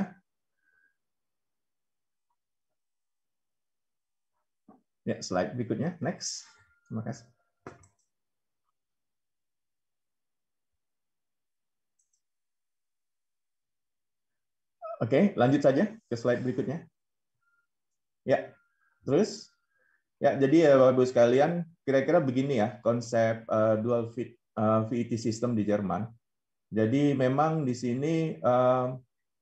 Ya, slide berikutnya. Next. Terima kasih. Oke, lanjut saja ke slide berikutnya. Ya, terus. Ya, jadi ya Bapak-Ibu sekalian, kira-kira begini ya konsep uh, dual fit, uh, eh, VET system di Jerman. Jadi memang di sini eh,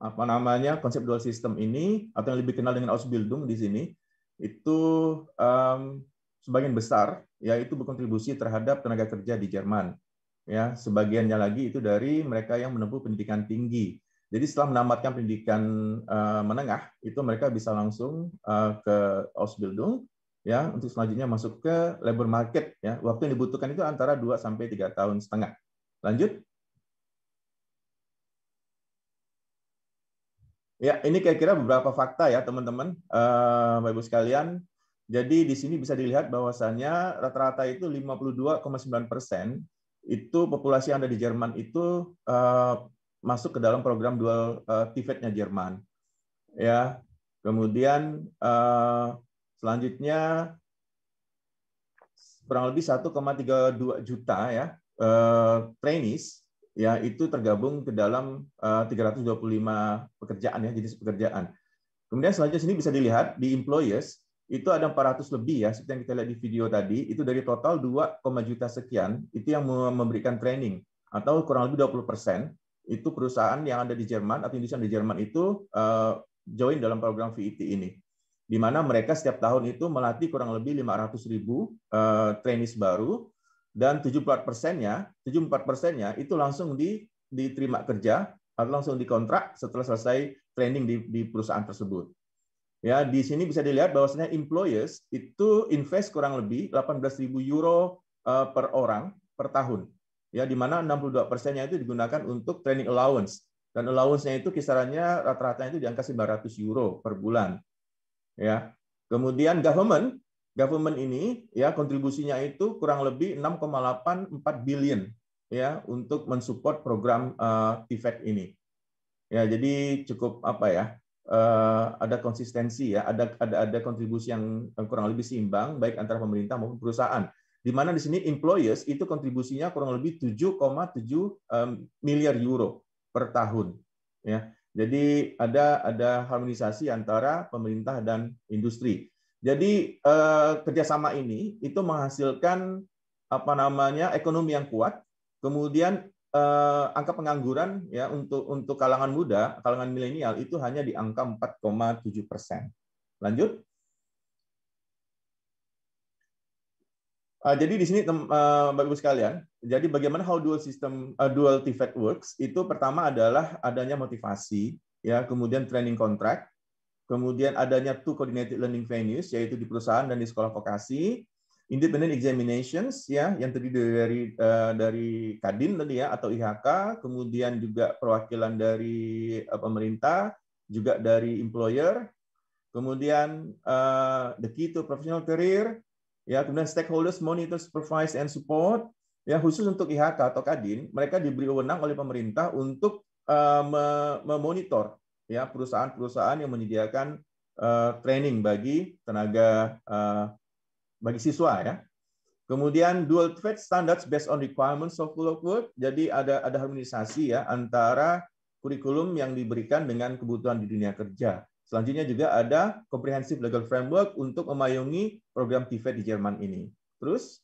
apa namanya konsep dual system ini atau yang lebih kenal dengan Ausbildung di sini itu um, sebagian besar yaitu berkontribusi terhadap tenaga kerja di Jerman. Ya, sebagiannya lagi itu dari mereka yang menempuh pendidikan tinggi. Jadi setelah menamatkan pendidikan uh, menengah itu mereka bisa langsung uh, ke Ausbildung ya untuk selanjutnya masuk ke labor market ya. Waktu yang dibutuhkan itu antara 2 sampai tiga tahun setengah. Lanjut. Ya, ini kira-kira beberapa fakta ya, teman-teman, uh, eh, Bapak Ibu sekalian. Jadi di sini bisa dilihat bahwasannya rata-rata itu 52,9 persen itu populasi yang ada di Jerman itu uh, masuk ke dalam program dual uh, eh, tvet Jerman. Ya, kemudian uh, selanjutnya kurang lebih 1,32 juta ya uh, trainees ya itu tergabung ke dalam eh, uh, 325 pekerjaan ya jenis pekerjaan. Kemudian selanjutnya sini bisa dilihat di employers itu ada 400 lebih ya seperti yang kita lihat di video tadi itu dari total 2, juta sekian itu yang memberikan training atau kurang lebih 20 persen itu perusahaan yang ada di Jerman atau Indonesia di Jerman itu eh, join dalam program VIT ini di mana mereka setiap tahun itu melatih kurang lebih 500 ribu uh, trainees baru dan 74 persennya, 74 persennya itu langsung di, diterima kerja atau langsung dikontrak setelah selesai training di, di perusahaan tersebut. Ya, di sini bisa dilihat bahwasanya employers itu invest kurang lebih 18.000 euro eh, per orang per tahun. Ya, di mana 62 persennya itu digunakan untuk training allowance dan allowance-nya itu kisarannya rata-rata itu di angka 900 euro per bulan. Ya. Kemudian government government ini ya kontribusinya itu kurang lebih 6,84 billion ya untuk mensupport program uh, eh, TVET ini. Ya, jadi cukup apa ya? Uh, ada konsistensi ya, ada ada ada kontribusi yang kurang lebih seimbang baik antara pemerintah maupun perusahaan. Di mana di sini employers itu kontribusinya kurang lebih 7,7 um, eh, miliar euro per tahun ya. Jadi ada ada harmonisasi antara pemerintah dan industri. Jadi eh, kerjasama ini itu menghasilkan apa namanya ekonomi yang kuat, kemudian eh, angka pengangguran ya untuk untuk kalangan muda, kalangan milenial itu hanya di angka 4,7 persen. Lanjut. Eh, jadi di sini eh, Bapak Ibu sekalian, jadi bagaimana how dual system uh, dual TVET works itu pertama adalah adanya motivasi ya, kemudian training contract, kemudian adanya two coordinated learning venues yaitu di perusahaan dan di sekolah vokasi, independent examinations ya yang terdiri dari eh, dari Kadin tadi ya atau IHK, kemudian juga perwakilan dari eh, pemerintah, juga dari employer, kemudian eh, the key to professional career, ya kemudian stakeholders monitor, supervise and support, ya khusus untuk IHK atau Kadin, mereka diberi wewenang oleh pemerintah untuk memonitor ya perusahaan-perusahaan yang menyediakan uh, training bagi tenaga uh, bagi siswa ya. Kemudian dual trade standards based on requirements of full of Jadi ada ada harmonisasi ya antara kurikulum yang diberikan dengan kebutuhan di dunia kerja. Selanjutnya juga ada comprehensive legal framework untuk memayungi program TVET di Jerman ini. Terus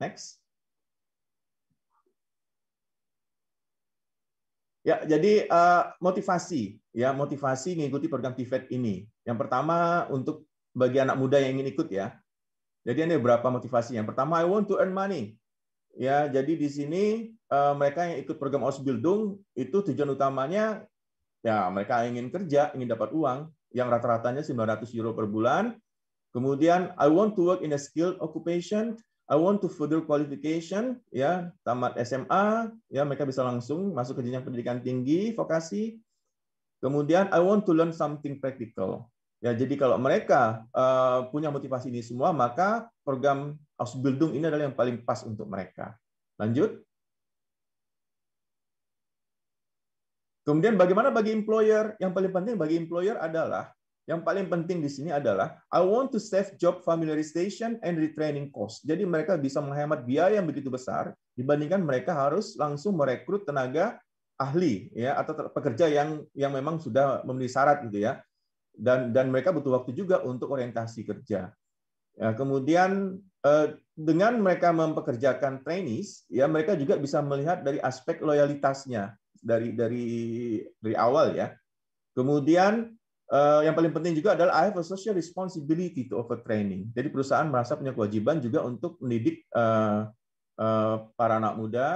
next. Ya, jadi eh, motivasi ya motivasi mengikuti program TVET ini. Yang pertama untuk bagi anak muda yang ingin ikut ya. Jadi ada beberapa motivasi. Yang pertama I want to earn money. Ya, jadi di sini eh, mereka yang ikut program Ausbildung itu tujuan utamanya ya mereka ingin kerja, ingin dapat uang yang rata-ratanya 900 euro per bulan. Kemudian I want to work in a skilled occupation. I want to further qualification ya tamat SMA ya mereka bisa langsung masuk ke jenjang pendidikan tinggi vokasi Kemudian I want to learn something practical. Ya, jadi kalau mereka eh, punya motivasi ini semua, maka program Ausbildung ini adalah yang paling pas untuk mereka. Lanjut. Kemudian bagaimana bagi employer? Yang paling penting bagi employer adalah yang paling penting di sini adalah I want to save job familiarization and retraining cost. Jadi mereka bisa menghemat biaya yang begitu besar dibandingkan mereka harus langsung merekrut tenaga ahli ya atau pekerja yang yang memang sudah memenuhi syarat gitu ya dan dan mereka butuh waktu juga untuk orientasi kerja ya, kemudian eh, dengan mereka mempekerjakan trainees ya mereka juga bisa melihat dari aspek loyalitasnya dari dari dari awal ya kemudian eh, yang paling penting juga adalah I have a social responsibility to offer training jadi perusahaan merasa punya kewajiban juga untuk mendidik eh, eh para anak muda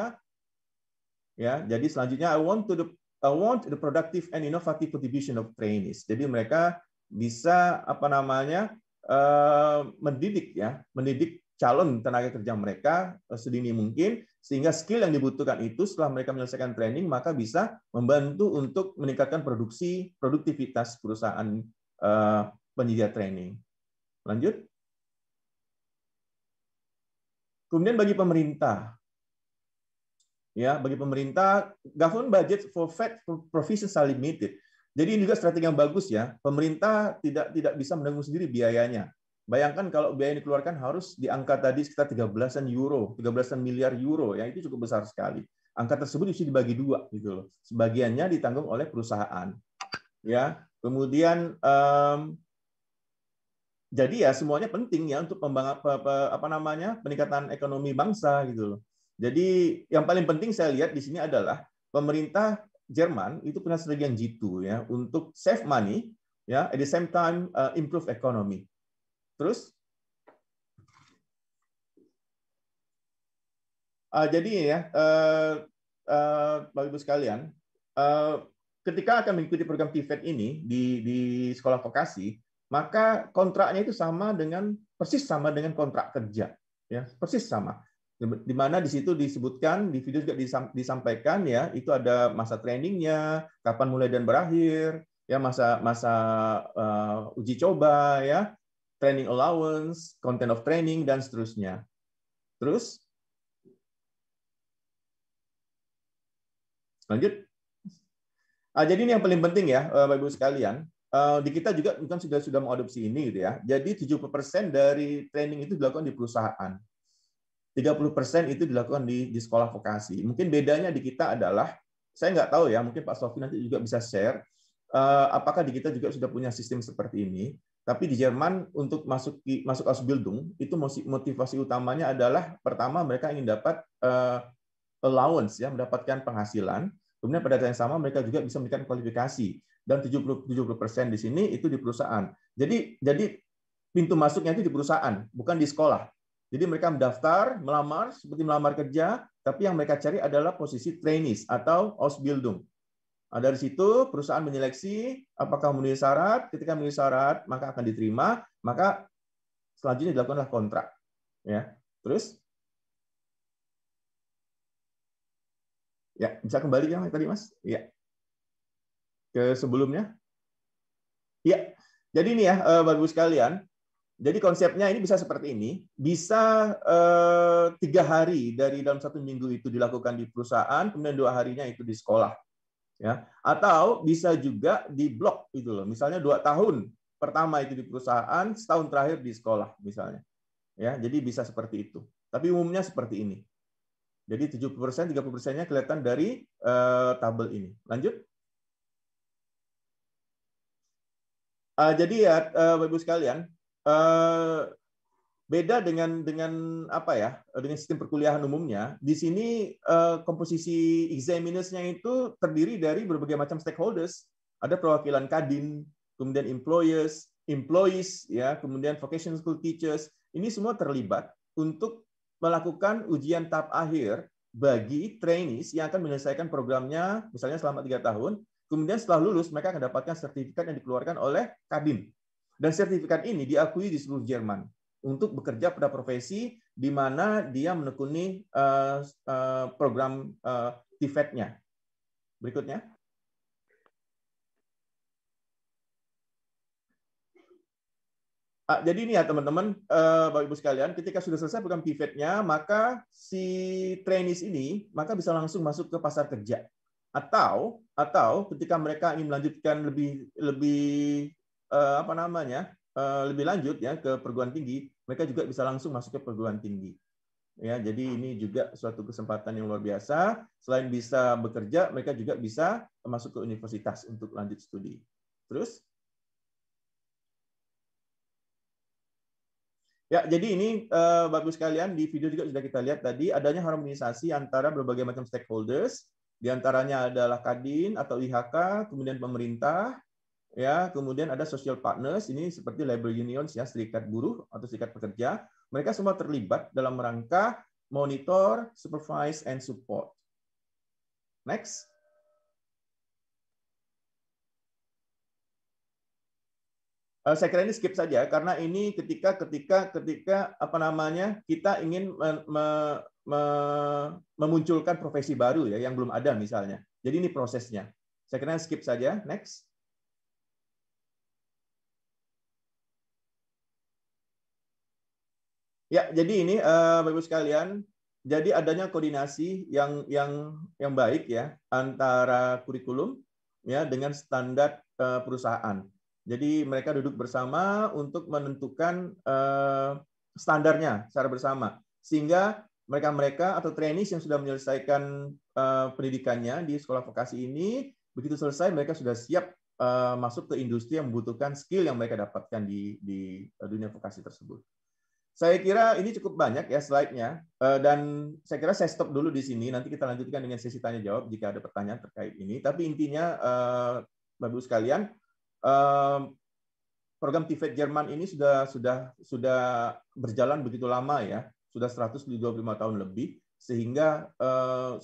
Ya, jadi selanjutnya I want to the I want the productive and innovative contribution of trainees. Jadi mereka bisa apa namanya uh, mendidik ya, mendidik calon tenaga kerja mereka eh, sedini mungkin sehingga skill yang dibutuhkan itu setelah mereka menyelesaikan training maka bisa membantu untuk meningkatkan produksi produktivitas perusahaan uh, penyedia training. Lanjut. Kemudian bagi pemerintah, ya bagi pemerintah government budget for Fed provisions are limited. Jadi ini juga strategi yang bagus ya. Pemerintah tidak tidak bisa menanggung sendiri biayanya. Bayangkan kalau biaya yang dikeluarkan harus di tadi sekitar 13-an euro, tiga an miliar euro, yang itu cukup besar sekali. Angka tersebut justru dibagi dua gitu loh. Sebagiannya ditanggung oleh perusahaan. Ya, kemudian um, jadi ya semuanya penting ya untuk pembang apa, apa namanya peningkatan ekonomi bangsa gitu loh. Jadi yang paling penting saya lihat di sini adalah pemerintah Jerman itu punya strategi yang jitu ya untuk save money ya at the same time uh, improve economy. Terus uh, jadi ya uh, uh, Bapak Ibu sekalian, uh, ketika akan mengikuti program TVET ini di di sekolah vokasi, maka kontraknya itu sama dengan persis sama dengan kontrak kerja ya, persis sama di mana di situ disebutkan di video juga disampaikan ya itu ada masa trainingnya kapan mulai dan berakhir ya masa masa uh, uji coba ya training allowance content of training dan seterusnya terus lanjut ah, jadi ini yang paling penting ya eh, bapak ibu sekalian uh, di kita juga bukan sudah sudah mengadopsi ini gitu ya jadi 70% dari training itu dilakukan di perusahaan 30% itu dilakukan di, di sekolah vokasi. Mungkin bedanya di kita adalah, saya nggak tahu ya, mungkin Pak Sofi nanti juga bisa share, eh, apakah di kita juga sudah punya sistem seperti ini, tapi di Jerman untuk masuk masuk Ausbildung itu motivasi utamanya adalah pertama mereka ingin dapat eh, allowance ya mendapatkan penghasilan. Kemudian pada saat yang sama mereka juga bisa memberikan kualifikasi dan 70 persen di sini itu di perusahaan. Jadi jadi pintu masuknya itu di perusahaan, bukan di sekolah. Jadi mereka mendaftar, melamar seperti melamar kerja, tapi yang mereka cari adalah posisi trainees atau Ausbildung. Nah, dari situ perusahaan menyeleksi apakah memenuhi syarat. Ketika memenuhi syarat, maka akan diterima. Maka selanjutnya dilakukanlah kontrak. Ya, terus ya bisa kembali yang tadi mas. Ya ke sebelumnya. Ya, jadi ini ya, eh, bagus sekalian. Jadi konsepnya ini bisa seperti ini, bisa eh, tiga hari dari dalam satu minggu itu dilakukan di perusahaan, kemudian dua harinya itu di sekolah, ya. Atau bisa juga di blok itu loh, misalnya dua tahun pertama itu di perusahaan, setahun terakhir di sekolah misalnya, ya. Jadi bisa seperti itu. Tapi umumnya seperti ini. Jadi 70%, 30 persennya kelihatan dari eh, tabel ini. Lanjut. Eh, jadi ya, uh, Bapak Ibu sekalian, Eh, beda dengan dengan apa ya dengan sistem perkuliahan umumnya di sini eh, komposisi examinersnya itu terdiri dari berbagai macam stakeholders ada perwakilan kadin kemudian employers employees ya kemudian vocational school teachers ini semua terlibat untuk melakukan ujian tahap akhir bagi trainees yang akan menyelesaikan programnya misalnya selama tiga tahun kemudian setelah lulus mereka akan dapatkan sertifikat yang dikeluarkan oleh kadin dan sertifikat ini diakui di seluruh Jerman untuk bekerja pada profesi di mana dia menekuni eh, eh, program uh, eh, TVET-nya. Berikutnya. Ah, jadi ini ya teman-teman, uh, Bapak Ibu sekalian, ketika sudah selesai program TVET-nya, maka si trainees ini maka bisa langsung masuk ke pasar kerja atau atau ketika mereka ingin melanjutkan lebih lebih Eh, apa namanya eh, lebih lanjut ya ke perguruan tinggi, mereka juga bisa langsung masuk ke perguruan tinggi. Ya, jadi ini juga suatu kesempatan yang luar biasa. Selain bisa bekerja, mereka juga bisa masuk ke universitas untuk lanjut studi. Terus, Ya, jadi ini eh, bagus sekalian di video juga sudah kita lihat tadi adanya harmonisasi antara berbagai macam stakeholders, diantaranya adalah Kadin atau IHK, kemudian pemerintah, ya kemudian ada social partners ini seperti labor unions ya serikat buruh atau serikat pekerja mereka semua terlibat dalam rangka monitor supervise and support next eh, saya kira ini skip saja karena ini ketika ketika ketika apa namanya kita ingin me, me, me, memunculkan profesi baru ya yang belum ada misalnya jadi ini prosesnya saya kira skip saja next Ya, jadi ini uh, eh, Bapak Ibu sekalian, jadi adanya koordinasi yang yang yang baik ya antara kurikulum ya dengan standar uh, perusahaan. Jadi mereka duduk bersama untuk menentukan uh, standarnya secara bersama sehingga mereka-mereka atau trainees yang sudah menyelesaikan uh, pendidikannya di sekolah vokasi ini begitu selesai mereka sudah siap masuk ke industri yang membutuhkan skill yang mereka dapatkan di di dunia vokasi tersebut. Saya kira ini cukup banyak ya slide-nya eh, dan saya kira saya stop dulu di sini. Nanti kita lanjutkan dengan sesi tanya jawab jika ada pertanyaan terkait ini. Tapi intinya, eh, Bapak-Ibu sekalian, eh, program TVET Jerman ini sudah sudah sudah berjalan begitu lama ya, sudah 125 tahun lebih sehingga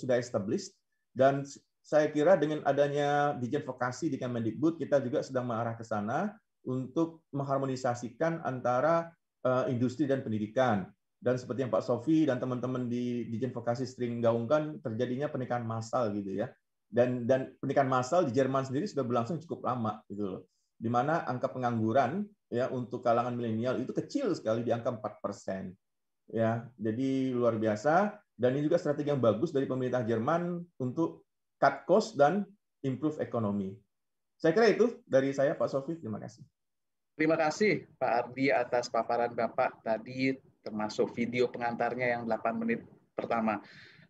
sudah established dan saya kira dengan adanya Dijen Vokasi di Kemendikbud, kita juga sedang mengarah ke sana untuk mengharmonisasikan antara Eh, industri dan pendidikan. Dan seperti yang Pak Sofi dan teman-teman di Dijen Vokasi sering gaungkan, terjadinya pernikahan massal gitu ya. Dan dan pernikahan massal di Jerman sendiri sudah berlangsung cukup lama gitu loh. Di mana angka pengangguran ya untuk kalangan milenial itu kecil sekali di angka 4%. Ya, jadi luar biasa dan ini juga strategi yang bagus dari pemerintah Jerman untuk cut cost dan improve ekonomi. Saya kira itu dari saya Pak Sofi, terima kasih. Terima kasih Pak Ardi atas paparan Bapak tadi, termasuk video pengantarnya yang 8 menit pertama.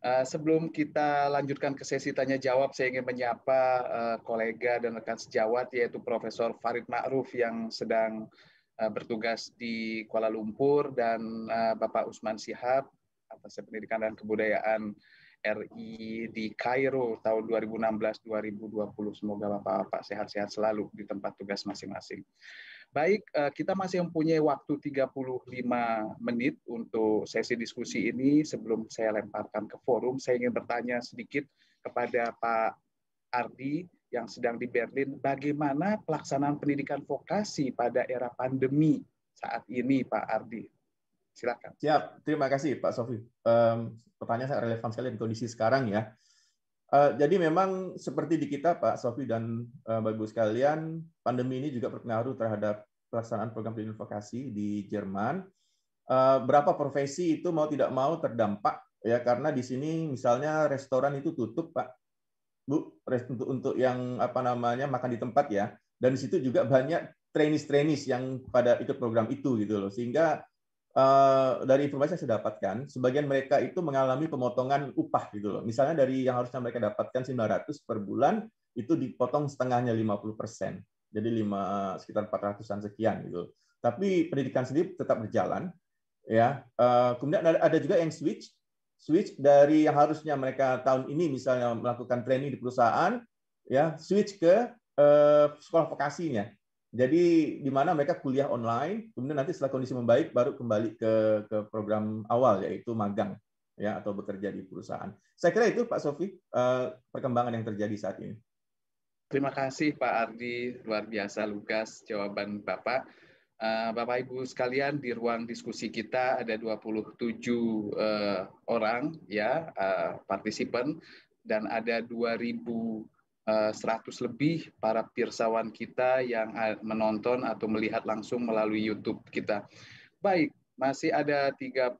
Eh, sebelum kita lanjutkan ke sesi tanya jawab, saya ingin menyapa eh, kolega dan rekan sejawat yaitu Profesor Farid Ma'ruf yang sedang eh, bertugas di Kuala Lumpur dan Bapak Usman Sihab atas Pendidikan dan Kebudayaan RI di Kairo tahun 2016-2020. Semoga Bapak-Bapak sehat-sehat selalu di tempat tugas masing-masing. Baik, eh, kita masih mempunyai waktu 35 menit untuk sesi diskusi ini. Sebelum saya lemparkan ke forum, saya ingin bertanya sedikit kepada Pak Ardi yang sedang di Berlin, bagaimana pelaksanaan pendidikan vokasi pada era pandemi saat ini, Pak Ardi? Silakan. Siap, ya, terima kasih Pak Sofi. Um, pertanyaan sangat relevan sekali di kondisi sekarang ya. Uh, jadi memang seperti di kita, Pak Sofi dan uh, eh, Bapak Ibu sekalian, pandemi ini juga berpengaruh terhadap pelaksanaan program pendidikan vokasi di Jerman. Uh, berapa profesi itu mau tidak mau terdampak ya karena di sini misalnya restoran itu tutup, Pak. Bu, untuk, untuk yang apa namanya makan di tempat ya. Dan di situ juga banyak trainees-trainees yang pada ikut program itu gitu loh. Sehingga Eh, dari informasi yang saya dapatkan, sebagian mereka itu mengalami pemotongan upah gitu loh. Misalnya dari yang harusnya mereka dapatkan 900 per bulan itu dipotong setengahnya 50 persen, jadi lima sekitar 400an sekian gitu. Tapi pendidikan sendiri tetap berjalan, ya. Eh, kemudian ada juga yang switch, switch dari yang harusnya mereka tahun ini misalnya melakukan training di perusahaan, ya switch ke eh, sekolah vokasinya jadi di mana mereka kuliah online, kemudian nanti setelah kondisi membaik baru kembali ke, ke program awal yaitu magang ya atau bekerja di perusahaan. Saya kira itu Pak Sofi eh, perkembangan yang terjadi saat ini. Terima kasih Pak Ardi, luar biasa lugas jawaban Bapak. Eh, Bapak Ibu sekalian di ruang diskusi kita ada 27 eh, orang ya partisipan dan ada 2000 100 eh, lebih para pirsawan kita yang eh, menonton atau melihat langsung melalui YouTube kita. Baik, masih ada 34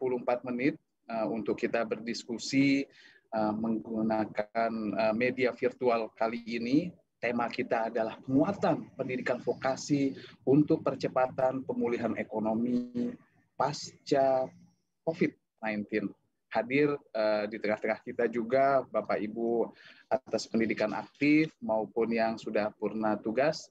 menit eh, untuk kita berdiskusi menggunakan media virtual kali ini. Tema kita adalah penguatan pendidikan vokasi untuk percepatan pemulihan ekonomi pasca COVID-19 hadir uh, di tengah-tengah kita juga Bapak Ibu atas pendidikan aktif maupun yang sudah purna tugas.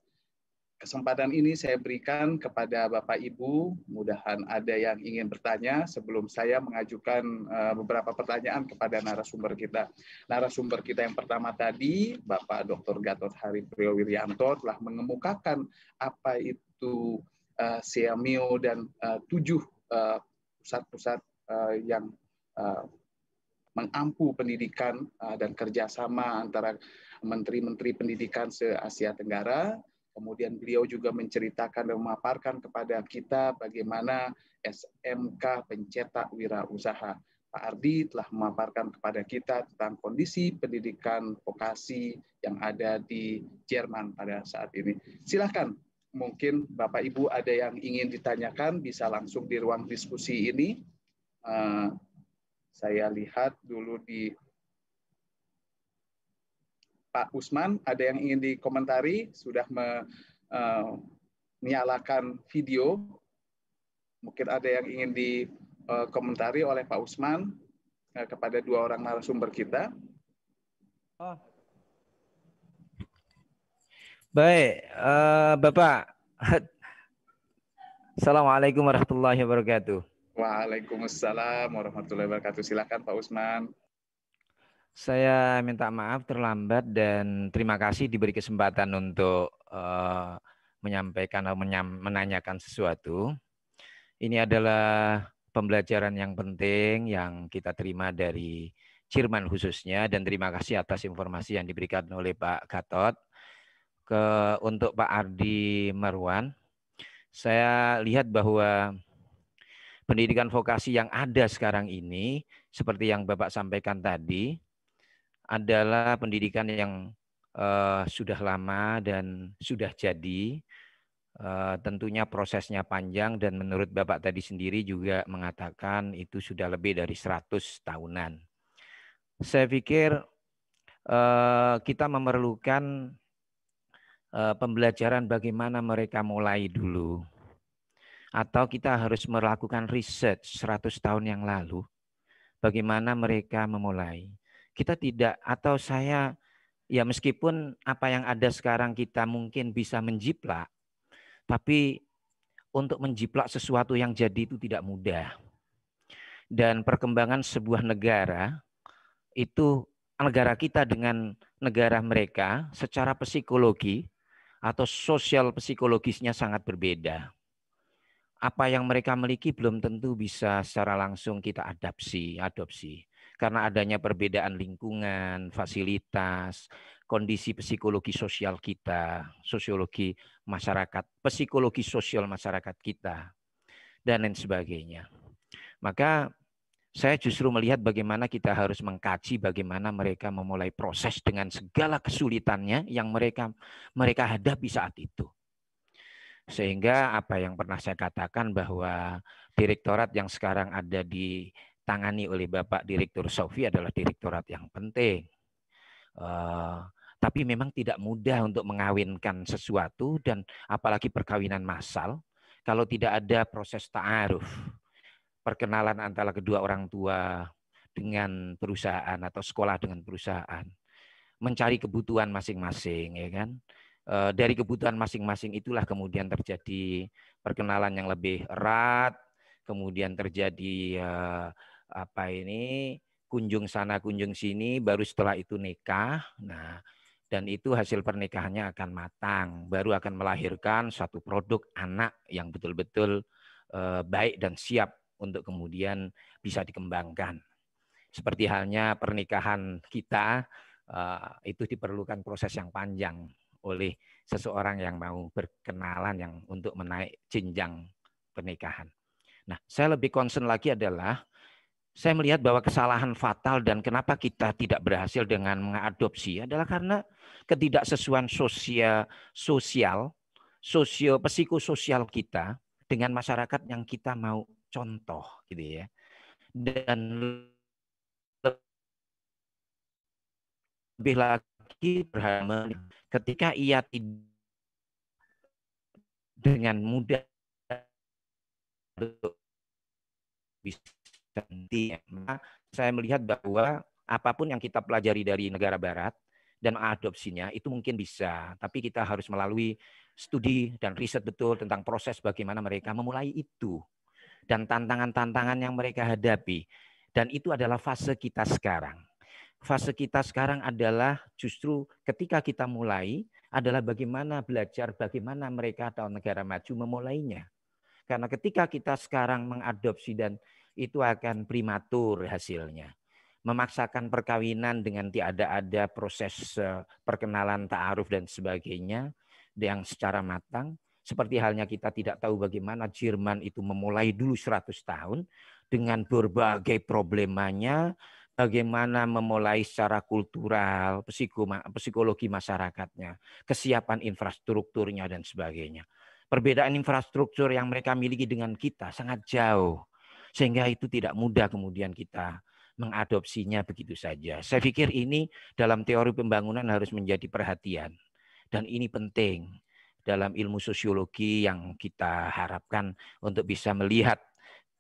Kesempatan ini saya berikan kepada Bapak Ibu, mudahan ada yang ingin bertanya sebelum saya mengajukan uh, beberapa pertanyaan kepada narasumber kita. Narasumber kita yang pertama tadi, Bapak Dr. Gatot Hari Priowiryanto telah mengemukakan apa itu uh, eh, Siamio dan uh, tujuh pusat-pusat yang Eh, mengampu pendidikan eh, dan kerjasama antara menteri-menteri pendidikan se-Asia Tenggara. Kemudian beliau juga menceritakan dan memaparkan kepada kita bagaimana SMK pencetak wirausaha. Pak Ardi telah memaparkan kepada kita tentang kondisi pendidikan vokasi yang ada di Jerman pada saat ini. Silahkan, mungkin Bapak Ibu ada yang ingin ditanyakan bisa langsung di ruang diskusi ini. Eh, saya lihat dulu di Pak Usman, ada yang ingin dikomentari, sudah me, uh, menyalakan video. Mungkin ada yang ingin dikomentari oleh Pak Usman uh, kepada dua orang narasumber kita. Oh. Baik, uh, Bapak. (laughs) Assalamualaikum warahmatullahi wabarakatuh. Waalaikumsalam warahmatullahi wabarakatuh. Silakan Pak Usman. Saya minta maaf terlambat dan terima kasih diberi kesempatan untuk uh, menyampaikan atau menyam, menanyakan sesuatu. Ini adalah pembelajaran yang penting yang kita terima dari Cirman khususnya dan terima kasih atas informasi yang diberikan oleh Pak Gatot ke untuk Pak Ardi Marwan. Saya lihat bahwa pendidikan vokasi yang ada sekarang ini, seperti yang Bapak sampaikan tadi, adalah pendidikan yang uh, sudah lama dan sudah jadi. Uh, tentunya prosesnya panjang dan menurut Bapak tadi sendiri juga mengatakan itu sudah lebih dari 100 tahunan. Saya pikir eh, kita memerlukan pembelajaran bagaimana mereka mulai dulu atau kita harus melakukan riset 100 tahun yang lalu bagaimana mereka memulai. Kita tidak atau saya ya meskipun apa yang ada sekarang kita mungkin bisa menjiplak tapi untuk menjiplak sesuatu yang jadi itu tidak mudah. Dan perkembangan sebuah negara itu negara kita dengan negara mereka secara psikologi atau sosial psikologisnya sangat berbeda apa yang mereka miliki belum tentu bisa secara langsung kita adapsi, adopsi. Karena adanya perbedaan lingkungan, fasilitas, kondisi psikologi sosial kita, sosiologi masyarakat, psikologi sosial masyarakat kita, dan lain sebagainya. Maka saya justru melihat bagaimana kita harus mengkaji bagaimana mereka memulai proses dengan segala kesulitannya yang mereka mereka hadapi saat itu. Sehingga apa yang pernah saya katakan bahwa direktorat yang sekarang ada ditangani oleh Bapak Direktur Sofi adalah direktorat yang penting. Uh, tapi memang tidak mudah untuk mengawinkan sesuatu dan apalagi perkawinan massal kalau tidak ada proses ta'aruf. Perkenalan antara kedua orang tua dengan perusahaan atau sekolah dengan perusahaan mencari kebutuhan masing-masing ya kan Eh, dari kebutuhan masing-masing itulah kemudian terjadi perkenalan yang lebih erat, kemudian terjadi eh, apa ini kunjung sana kunjung sini, baru setelah itu nikah. Nah, dan itu hasil pernikahannya akan matang, baru akan melahirkan satu produk anak yang betul-betul eh, baik dan siap untuk kemudian bisa dikembangkan. Seperti halnya pernikahan kita itu diperlukan proses yang panjang oleh seseorang yang mau berkenalan yang untuk menaik jenjang pernikahan. Nah, saya lebih concern lagi adalah saya melihat bahwa kesalahan fatal dan kenapa kita tidak berhasil dengan mengadopsi adalah karena ketidaksesuaian sosial sosial sosio psikososial kita dengan masyarakat yang kita mau contoh gitu ya. Dan lebih lagi lagi Ketika ia tidak dengan mudah bisa saya melihat bahwa apapun yang kita pelajari dari negara barat dan adopsinya itu mungkin bisa, tapi kita harus melalui studi dan riset betul tentang proses bagaimana mereka memulai itu dan tantangan-tantangan yang mereka hadapi. Dan itu adalah fase kita sekarang fase kita sekarang adalah justru ketika kita mulai adalah bagaimana belajar bagaimana mereka atau negara maju memulainya. Karena ketika kita sekarang mengadopsi dan itu akan primatur hasilnya. Memaksakan perkawinan dengan tiada ada proses eh, perkenalan ta'aruf dan sebagainya yang secara matang. Seperti halnya kita tidak tahu bagaimana Jerman itu memulai dulu 100 tahun dengan berbagai problemanya, bagaimana memulai secara kultural, psikologi masyarakatnya, kesiapan infrastrukturnya dan sebagainya. Perbedaan infrastruktur yang mereka miliki dengan kita sangat jauh. Sehingga itu tidak mudah kemudian kita mengadopsinya begitu saja. Saya pikir ini dalam teori pembangunan harus menjadi perhatian. Dan ini penting dalam ilmu sosiologi yang kita harapkan untuk bisa melihat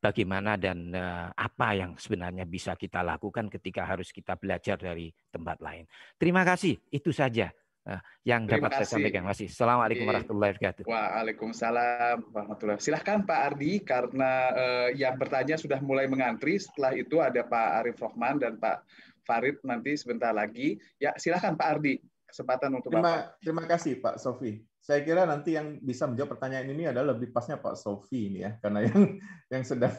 bagaimana dan eh, apa yang sebenarnya bisa kita lakukan ketika harus kita belajar dari tempat lain. Terima kasih, itu saja eh, yang Terima dapat kasih. saya sampaikan. Masih. Assalamualaikum warahmatullahi wabarakatuh. Waalaikumsalam warahmatullahi Silahkan Pak Ardi, karena eh, yang bertanya sudah mulai mengantri. Setelah itu ada Pak Arif Rohman dan Pak Farid nanti sebentar lagi. Ya, silahkan Pak Ardi, kesempatan untuk terima, Bapak. Terima kasih Pak Sofi saya kira nanti yang bisa menjawab pertanyaan ini adalah lebih pasnya Pak Sofi ini ya, karena yang yang sedang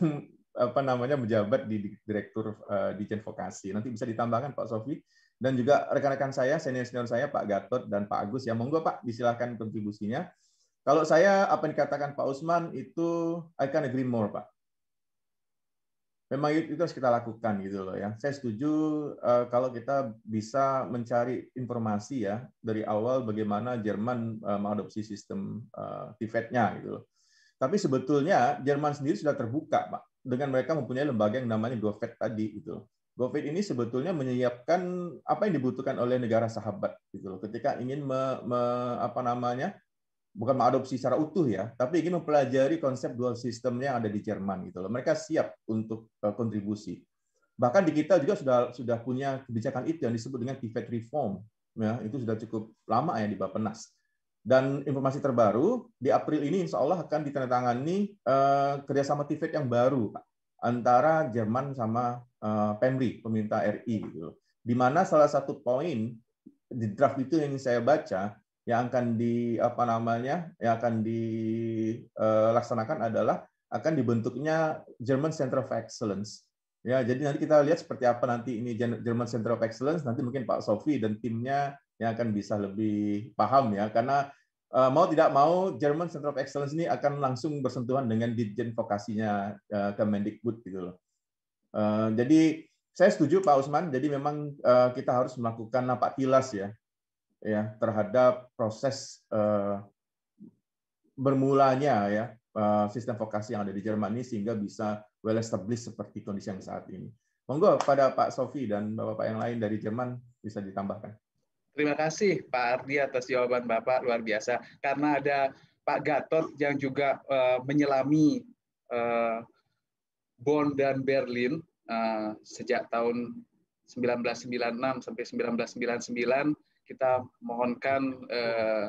apa namanya menjabat di direktur uh, eh, di Vokasi. Nanti bisa ditambahkan Pak Sofi dan juga rekan-rekan saya, senior-senior saya Pak Gatot dan Pak Agus ya. Monggo Pak, disilahkan kontribusinya. Kalau saya apa yang dikatakan Pak Usman itu I can agree more Pak memang itu harus kita lakukan gitu loh ya. Saya setuju uh, kalau kita bisa mencari informasi ya dari awal bagaimana Jerman uh, mengadopsi sistem uh, eh, TVET-nya gitu loh. Tapi sebetulnya Jerman sendiri sudah terbuka Pak dengan mereka mempunyai lembaga yang namanya GoFed tadi gitu loh. GoFed ini sebetulnya menyiapkan apa yang dibutuhkan oleh negara sahabat gitu loh ketika ingin me, me, apa namanya bukan mengadopsi secara utuh ya, tapi ingin mempelajari konsep dual system yang ada di Jerman gitu loh. Mereka siap untuk eh, kontribusi. Bahkan di kita juga sudah sudah punya kebijakan itu yang disebut dengan pivot reform. Ya, itu sudah cukup lama ya di Bappenas. Dan informasi terbaru di April ini insya Allah akan ditandatangani eh, kerjasama TVET yang baru antara Jerman sama eh, Pemri, pemerintah RI gitu Di mana salah satu poin di draft itu yang saya baca yang akan di apa namanya yang akan dilaksanakan eh, adalah akan dibentuknya German Center of Excellence. Ya, jadi nanti kita lihat seperti apa nanti ini German Center of Excellence. Nanti mungkin Pak Sofi dan timnya yang akan bisa lebih paham ya, karena eh, mau tidak mau German Center of Excellence ini akan langsung bersentuhan dengan dirjen vokasinya eh, Kemendikbud gitu loh. jadi saya setuju Pak Usman. Jadi memang kita harus melakukan napak tilas ya ya terhadap proses uh, bermulanya ya uh, sistem vokasi yang ada di Jerman ini sehingga bisa well established seperti kondisi yang saat ini. Monggo pada Pak Sofi dan Bapak-bapak yang lain dari Jerman bisa ditambahkan. Terima kasih Pak Ardi atas jawaban Bapak luar biasa karena ada Pak Gatot yang juga uh, menyelami uh, Bonn dan Berlin uh, sejak tahun 1996 sampai 1999 kita mohonkan eh,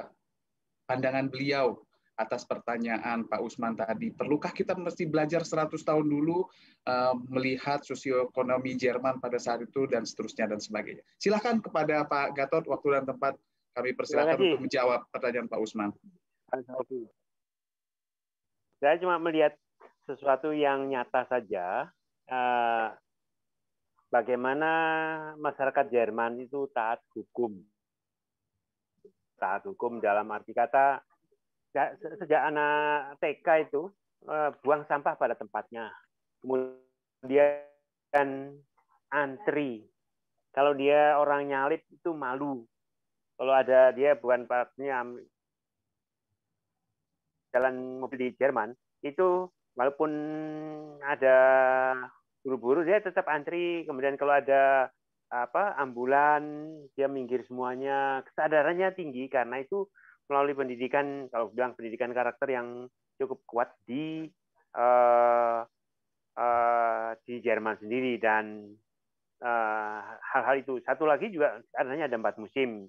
pandangan beliau atas pertanyaan Pak Usman tadi. Perlukah kita mesti belajar 100 tahun dulu eh, melihat sosioekonomi Jerman pada saat itu dan seterusnya dan sebagainya. Silakan kepada Pak Gatot waktu dan tempat kami persilahkan untuk menjawab pertanyaan Pak Usman. Saya cuma melihat sesuatu yang nyata saja. Eh, bagaimana masyarakat Jerman itu taat hukum taat hukum dalam arti kata sejak anak TK itu eh, buang sampah pada tempatnya. Kemudian antri. Kalau dia orang nyalip itu malu. Kalau ada dia bukan partnya jalan mobil di Jerman itu walaupun ada buru-buru dia tetap antri. Kemudian kalau ada apa ambulan dia minggir semuanya kesadarannya tinggi karena itu melalui pendidikan kalau bilang pendidikan karakter yang cukup kuat di uh, uh, di Jerman sendiri dan eh, hal-hal uh, itu satu lagi juga adanya ada empat musim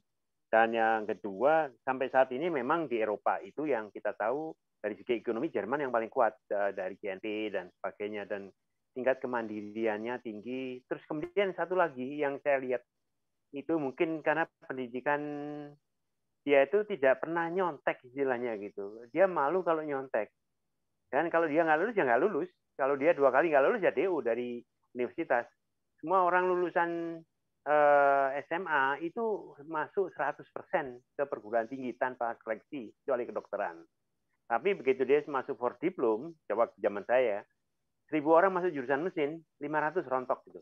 dan yang kedua sampai saat ini memang di Eropa itu yang kita tahu dari segi ekonomi Jerman yang paling kuat uh, dari GNP dan sebagainya dan tingkat kemandiriannya tinggi. Terus kemudian satu lagi yang saya lihat itu mungkin karena pendidikan dia itu tidak pernah nyontek istilahnya gitu. Dia malu kalau nyontek. Dan kalau dia nggak lulus ya nggak lulus. Kalau dia dua kali nggak lulus ya DU dari universitas. Semua orang lulusan eh, SMA itu masuk 100% ke perguruan tinggi tanpa seleksi kecuali kedokteran. Tapi begitu dia masuk for diplom, jawab zaman saya, seribu orang masuk jurusan mesin, 500 rontok gitu.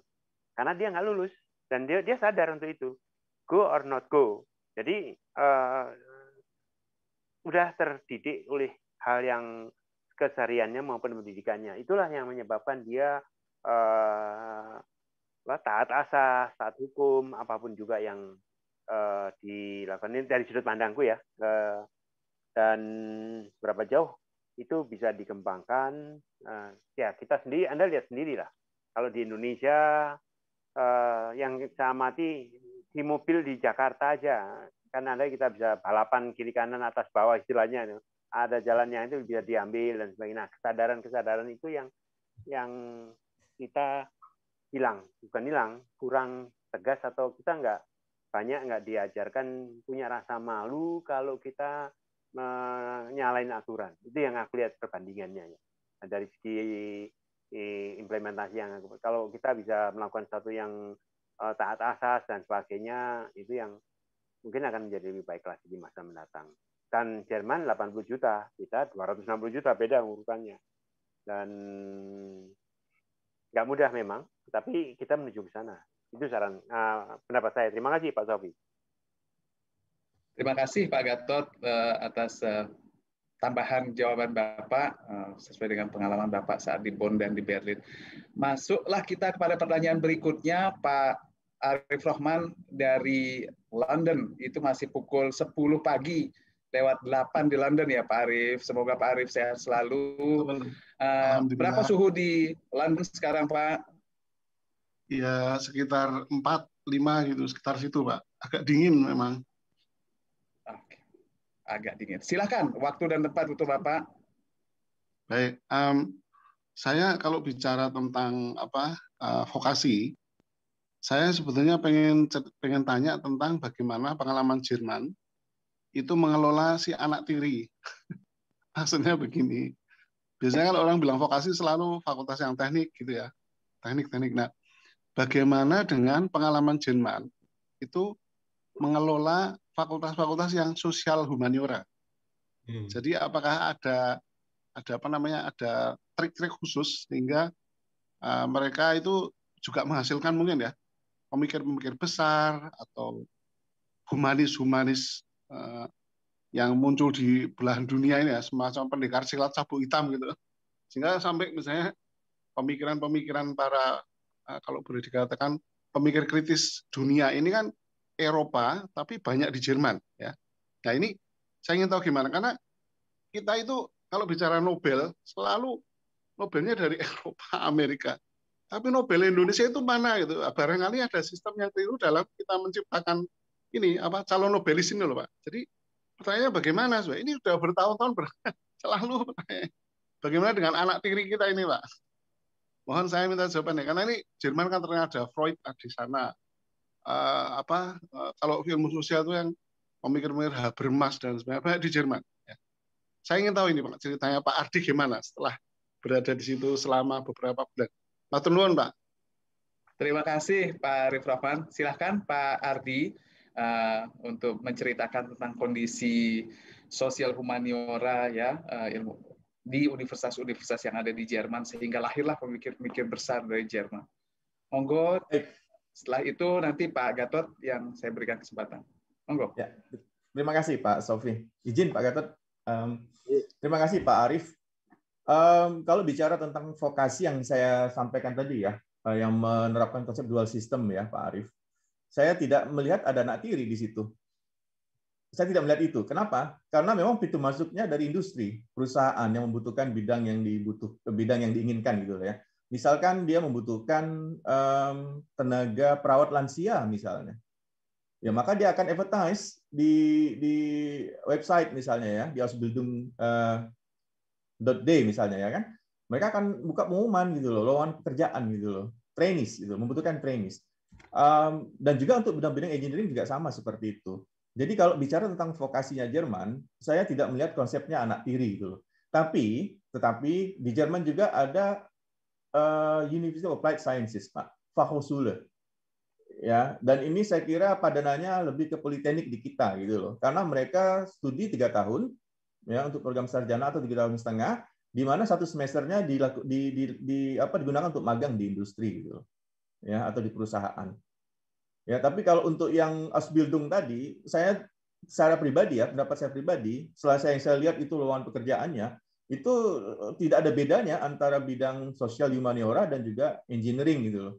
Karena dia nggak lulus dan dia dia sadar untuk itu. Go or not go. Jadi uh, udah terdidik oleh hal yang kesehariannya maupun pendidikannya. Itulah yang menyebabkan dia uh, taat asas, taat hukum, apapun juga yang uh, dilakukan dari sudut pandangku ya. Uh, dan berapa jauh itu bisa dikembangkan. Uh, ya kita sendiri, Anda lihat sendiri lah. Kalau di Indonesia uh, yang saya amati di mobil di Jakarta aja kan Anda kita bisa balapan kiri kanan atas bawah istilahnya. Ada jalan yang itu bisa diambil dan sebagainya. Nah, kesadaran-kesadaran itu yang yang kita hilang, bukan hilang, kurang tegas atau kita nggak banyak nggak diajarkan punya rasa malu kalau kita menyalain aturan. Itu yang aku lihat perbandingannya ya. Nah, dari segi implementasi yang aku, kalau kita bisa melakukan satu yang eh, taat asas dan sebagainya itu yang mungkin akan menjadi lebih baik lagi di masa mendatang. Dan Jerman 80 juta, kita 260 juta beda urutannya. Dan nggak mudah memang, tapi kita menuju ke sana. Itu saran uh, pendapat saya. Terima kasih Pak Sofi. Terima kasih Pak Gatot eh, atas eh, tambahan jawaban Bapak eh, sesuai dengan pengalaman Bapak saat di Bonn dan di Berlin. Masuklah kita kepada pertanyaan berikutnya Pak Arif Rohman dari London. Itu masih pukul 10 pagi lewat 8 di London ya Pak Arif. Semoga Pak Arif sehat selalu. berapa suhu di London sekarang Pak? Ya sekitar 4, 5 gitu, sekitar situ Pak. Agak dingin memang agak dingin. Silahkan, waktu dan tempat untuk Bapak. Baik, um, saya kalau bicara tentang apa uh, vokasi, saya sebetulnya pengen pengen tanya tentang bagaimana pengalaman Jerman itu mengelola si anak tiri. (laughs) Maksudnya begini, biasanya kalau orang bilang vokasi selalu fakultas yang teknik gitu ya, teknik-teknik. Nah, bagaimana dengan pengalaman Jerman itu mengelola fakultas-fakultas yang sosial humaniora. Hmm. Jadi apakah ada ada apa namanya ada trik-trik khusus sehingga uh, mereka itu juga menghasilkan mungkin ya pemikir-pemikir besar atau humanis-humanis uh, yang muncul di belahan dunia ini ya semacam pendekar silat sabuk hitam gitu sehingga sampai misalnya pemikiran-pemikiran para uh, kalau boleh dikatakan pemikir kritis dunia ini kan Eropa tapi banyak di Jerman ya. Nah ini saya ingin tahu gimana karena kita itu kalau bicara Nobel selalu Nobelnya dari (laughs) Eropa Amerika tapi Nobel Indonesia itu mana gitu nah, barangkali ada sistem yang keliru dalam kita menciptakan ini apa calon Nobelis ini loh pak jadi pertanyaannya bagaimana Sobat? ini sudah bertahun-tahun ber (laughs) selalu bagaimana dengan anak tiri kita ini pak mohon saya minta jawabannya karena ini Jerman kan ternyata ada Freud di sana uh, apa uh, kalau ilmu sosial itu yang pemikir-pemikir Habermas dan sebagainya di Jerman. Ya. Saya ingin tahu ini Pak ceritanya Pak Ardi gimana setelah berada di situ selama beberapa bulan. Matur nuwun Pak. Terima kasih Pak Arif Rahman. Silahkan Pak Ardi uh, untuk menceritakan tentang kondisi sosial humaniora ya uh, ilmu di universitas-universitas yang ada di Jerman sehingga lahirlah pemikir-pemikir besar dari Jerman. Monggo. Eh setelah itu nanti Pak Gatot yang saya berikan kesempatan. Monggo. Ya. Terima kasih Pak Sofi. Izin Pak Gatot. Um, terima kasih Pak Arif. Um, kalau bicara tentang vokasi yang saya sampaikan tadi ya, eh, yang menerapkan konsep dual system ya Pak Arif, saya tidak melihat ada anak tiri di situ. Saya tidak melihat itu. Kenapa? Karena memang pintu masuknya dari industri, perusahaan yang membutuhkan bidang yang dibutuh, eh, bidang yang diinginkan gitu ya. Misalkan dia membutuhkan um, tenaga perawat lansia misalnya. Ya, maka dia akan advertise di di website misalnya ya, di Ausbildung uh, eh, de misalnya ya kan. Mereka akan buka pengumuman gitu loh, lowongan pekerjaan gitu loh, trainees gitu, membutuhkan trainees. Um, dan juga untuk bidang-bidang engineering juga sama seperti itu. Jadi kalau bicara tentang vokasinya Jerman, saya tidak melihat konsepnya anak tiri gitu loh. Tapi tetapi di Jerman juga ada uh, University of Applied Sciences, Pak, Fachhochschule. Ya, dan ini saya kira padanannya lebih ke politeknik di kita gitu loh. Karena mereka studi tiga tahun ya untuk program sarjana atau tiga tahun setengah, di mana satu semesternya di, di, di, di apa digunakan untuk magang di industri gitu loh. Ya, atau di perusahaan. Ya, tapi kalau untuk yang asbildung tadi, saya secara pribadi ya, pendapat saya pribadi, setelah saya, saya lihat itu lowongan pekerjaannya, itu eh, tidak ada bedanya antara bidang sosial humaniora dan juga engineering gitu loh.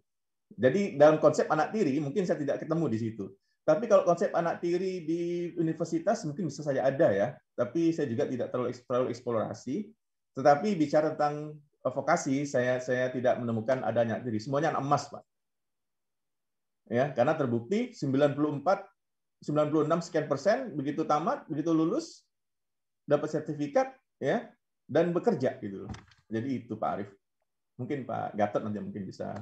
Jadi dalam konsep anak tiri mungkin saya tidak ketemu di situ. Tapi kalau konsep anak tiri di universitas mungkin bisa saja ada ya. Tapi saya juga tidak terlalu terlalu eksplorasi. Tetapi bicara tentang vokasi saya saya tidak menemukan adanya tiri. Semuanya anak emas, Pak. Ya, karena terbukti 94 96 sekian persen begitu tamat, begitu lulus dapat sertifikat ya dan bekerja gitu loh. Jadi itu Pak Arif. Mungkin Pak Gatot nanti mungkin bisa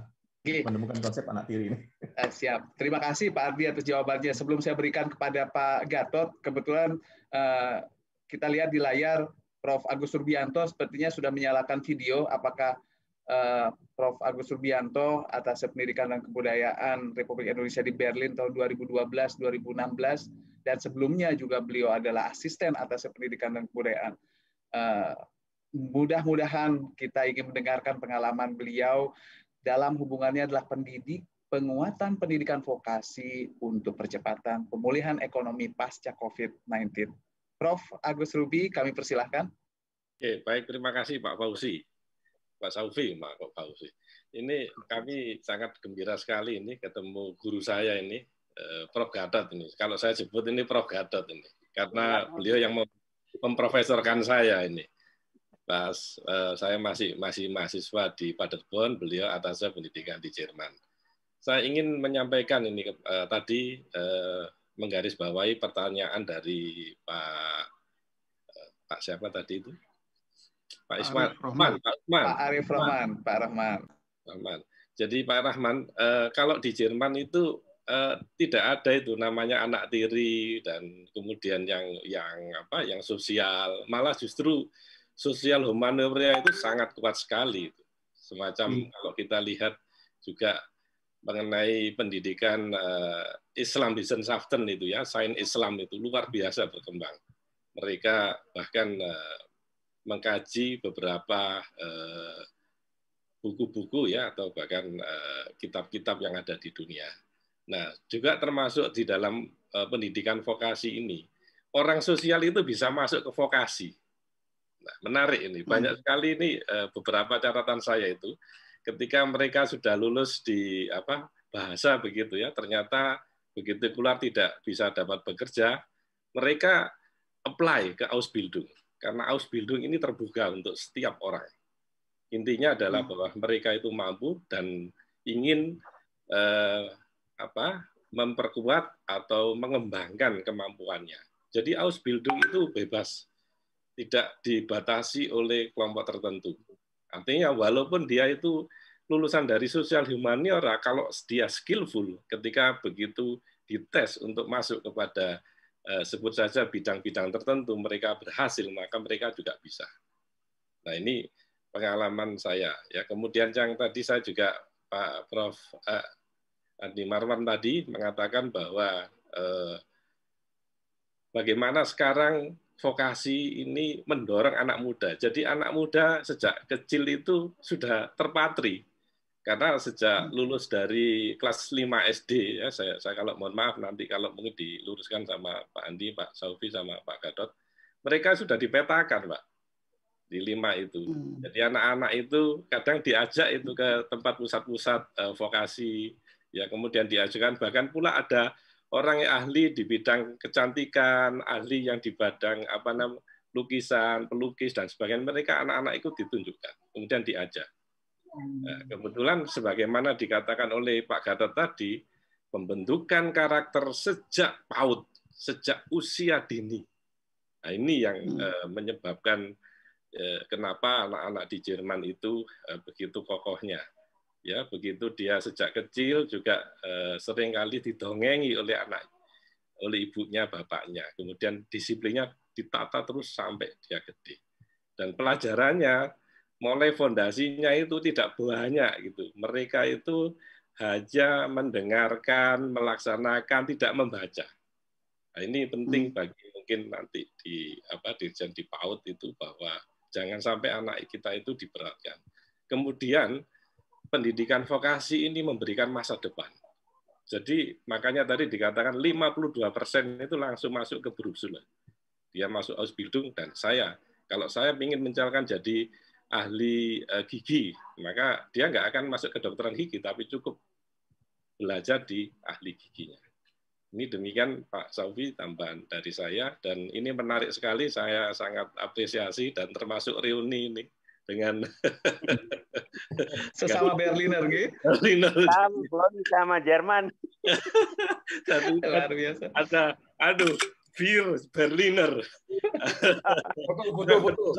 menemukan konsep anak tiri ini. Eh, siap. Terima kasih Pak Ardi atas jawabannya. Sebelum saya berikan kepada Pak Gatot, kebetulan eh, kita lihat di layar Prof. Agus Surbianto sepertinya sudah menyalakan video. Apakah eh, Prof. Agus Surbianto atas pendidikan dan kebudayaan Republik Indonesia di Berlin tahun 2012-2016 dan sebelumnya juga beliau adalah asisten atas pendidikan dan kebudayaan mudah-mudahan kita ingin mendengarkan pengalaman beliau dalam hubungannya adalah pendidik, penguatan pendidikan vokasi untuk percepatan pemulihan ekonomi pasca COVID-19. Prof. Agus Rubi, kami persilahkan. Oke, baik. Terima kasih Pak Fauzi. Pak Saufi, Pak Fauzi. Ini kami sangat gembira sekali ini ketemu guru saya ini, eh, Prof. Gatot ini. Kalau saya sebut ini Prof. Gatot ini. Karena beliau yang memprofesorkan saya ini Pas uh, saya masih masih mahasiswa di Paderborn, beliau atasnya pendidikan di Jerman. Saya ingin menyampaikan ini uh, tadi eh, menggarisbawahi pertanyaan dari Pak eh, Pak siapa tadi itu? Pak Ismail Rahman. Pak Rahman. Pak Arif Rahman, Pak Rahman. Rahman. Jadi Pak Rahman, eh, kalau di Jerman itu eh, tidak ada itu namanya anak tiri dan kemudian yang yang apa yang sosial, malah justru sosial humanurnya itu sangat kuat sekali. Semacam hmm. kalau kita lihat juga mengenai pendidikan uh, Islam di Sensaften itu ya, sains Islam itu luar biasa berkembang. Mereka bahkan uh, mengkaji beberapa buku eh, buku-buku ya atau bahkan kitab-kitab uh, yang ada di dunia. Nah, juga termasuk di dalam uh, pendidikan vokasi ini. Orang sosial itu bisa masuk ke vokasi. Nah, menarik ini. Hmm. Banyak sekali ini eh, beberapa catatan saya itu ketika mereka sudah lulus di apa bahasa begitu ya, ternyata begitu keluar tidak bisa dapat bekerja, mereka apply ke Ausbildung karena Ausbildung ini terbuka untuk setiap orang. Intinya adalah hmm. bahwa mereka itu mampu dan ingin eh, apa memperkuat atau mengembangkan kemampuannya. Jadi Ausbildung itu bebas tidak dibatasi oleh kelompok tertentu. Artinya walaupun dia itu lulusan dari sosial humaniora, kalau dia skillful ketika begitu dites untuk masuk kepada eh, sebut saja bidang-bidang tertentu, mereka berhasil, maka mereka juga bisa. Nah ini pengalaman saya. Ya kemudian yang tadi saya juga Pak Prof. Eh, Andi Marwan tadi mengatakan bahwa eh, bagaimana sekarang vokasi ini mendorong anak muda. Jadi anak muda sejak kecil itu sudah terpatri. Karena sejak hmm. lulus dari kelas 5 SD, ya, saya, saya kalau mohon maaf nanti kalau mungkin diluruskan sama Pak Andi, Pak Saufi, sama Pak Gadot, mereka sudah dipetakan, Pak, di lima itu. Hmm. Jadi anak-anak itu kadang diajak itu ke tempat pusat-pusat eh, vokasi, ya kemudian diajukan bahkan pula ada orang yang ahli di bidang kecantikan, ahli yang di badang apa namanya lukisan, pelukis dan sebagian mereka anak-anak itu ditunjukkan, kemudian diajak. Nah, hmm. kebetulan sebagaimana dikatakan oleh Pak Gatot tadi, pembentukan karakter sejak PAUD, sejak usia dini. Nah, ini yang hmm. eh, menyebabkan eh, kenapa anak-anak di Jerman itu eh, begitu kokohnya ya begitu dia sejak kecil juga eh, seringkali didongengi oleh anak oleh ibunya bapaknya kemudian disiplinnya ditata terus sampai dia gede dan pelajarannya mulai fondasinya itu tidak banyak gitu mereka itu hanya mendengarkan melaksanakan tidak membaca nah, ini penting hmm. bagi mungkin nanti di apa dirjen di PAUD itu bahwa jangan sampai anak kita itu diberatkan kemudian pendidikan vokasi ini memberikan masa depan. Jadi makanya tadi dikatakan 52 persen itu langsung masuk ke berusulan. Dia masuk Ausbildung dan saya, kalau saya ingin menjalankan jadi ahli eh, gigi, maka dia nggak akan masuk ke dokteran gigi, tapi cukup belajar di ahli giginya. Ini demikian Pak Saufi tambahan dari saya dan ini menarik sekali saya sangat apresiasi dan termasuk reuni ini (laughs) dengan sesama Berliner gitu. Berliner. Belum sama Jerman. (laughs) Tapi kan luar biasa. Ada aduh Vier Berliner. betul, betul, betul.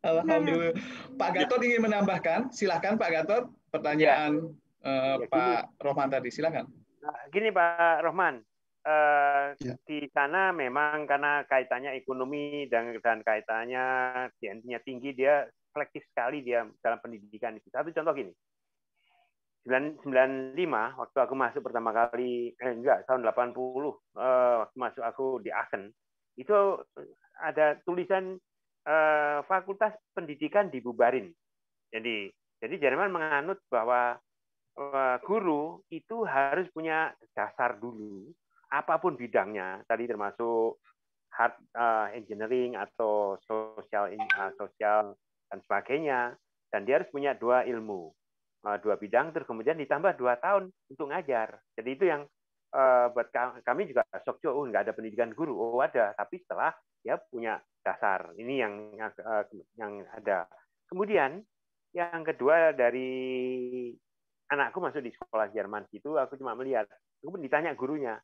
Alhamdulillah. Pak Gatot ingin menambahkan, silahkan Pak Gatot pertanyaan ya. Eh, ya, Pak Rohman tadi, silahkan. Nah, gini Pak Rohman, Eh, ya. di sana memang karena kaitannya ekonomi dan dan kaitannya diantinya tinggi dia selektif sekali dia dalam pendidikan itu. Satu contoh gini. 95 waktu aku masuk pertama kali eh, enggak tahun 80 eh, waktu masuk aku di Aachen itu ada tulisan eh, fakultas pendidikan dibubarin. Jadi jadi Jerman menganut bahwa eh, guru itu harus punya dasar dulu apapun bidangnya, tadi termasuk hard eh, engineering atau sosial eh, sosial dan sebagainya, dan dia harus punya dua ilmu, eh, dua bidang, terus kemudian ditambah dua tahun untuk ngajar. Jadi itu yang buat kami juga shock juga, oh nggak ada pendidikan guru, oh ada, tapi setelah dia punya dasar. Ini yang yang, yang ada. Kemudian yang kedua dari anakku masuk di sekolah Jerman situ, aku cuma melihat, aku pun ditanya gurunya,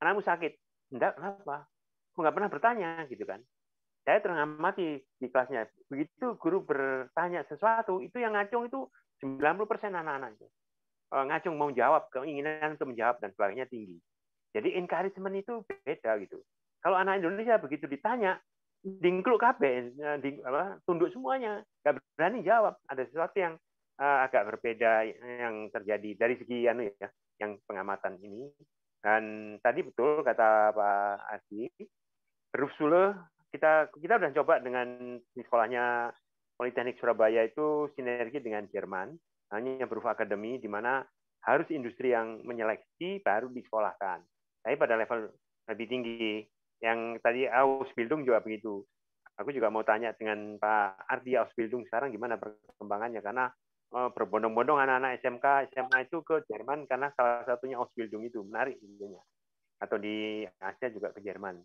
anakmu sakit enggak kenapa aku nggak pernah bertanya gitu kan saya terngamati di kelasnya begitu guru bertanya sesuatu itu yang ngacung itu 90% anak-anak itu ngacung mau jawab keinginan untuk menjawab dan sebagainya tinggi jadi encouragement itu beda gitu kalau anak Indonesia begitu ditanya dingkluk kabe, eh, ding, tunduk semuanya, nggak berani jawab. Ada sesuatu yang eh, agak berbeda yang terjadi dari segi anu ya, yang pengamatan ini dan tadi betul kata Pak Adi, sule kita kita sudah coba dengan di sekolahnya Politeknik Surabaya itu sinergi dengan Jerman, hanya berupa Akademi di mana harus industri yang menyeleksi baru disekolahkan. Tapi pada level lebih tinggi, yang tadi Ausbildung juga begitu. Aku juga mau tanya dengan Pak Ardi Ausbildung sekarang gimana perkembangannya karena Eh, berbondong-bondong anak-anak SMK SMA itu ke Jerman karena salah satunya Ausbildung itu menarik intinya atau di Asia juga ke Jerman.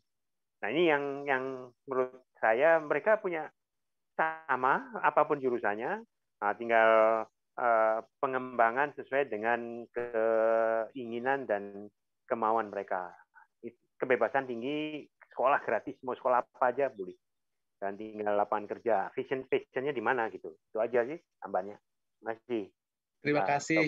Nah ini yang yang menurut saya mereka punya sama apapun jurusannya, nah, tinggal uh, pengembangan sesuai dengan keinginan dan kemauan mereka. Kebebasan tinggi, sekolah gratis, mau sekolah apa aja boleh. Dan tinggal lapangan kerja, vision visionnya di mana gitu. Itu aja sih tambahnya. Terima kasih. Terima kasih.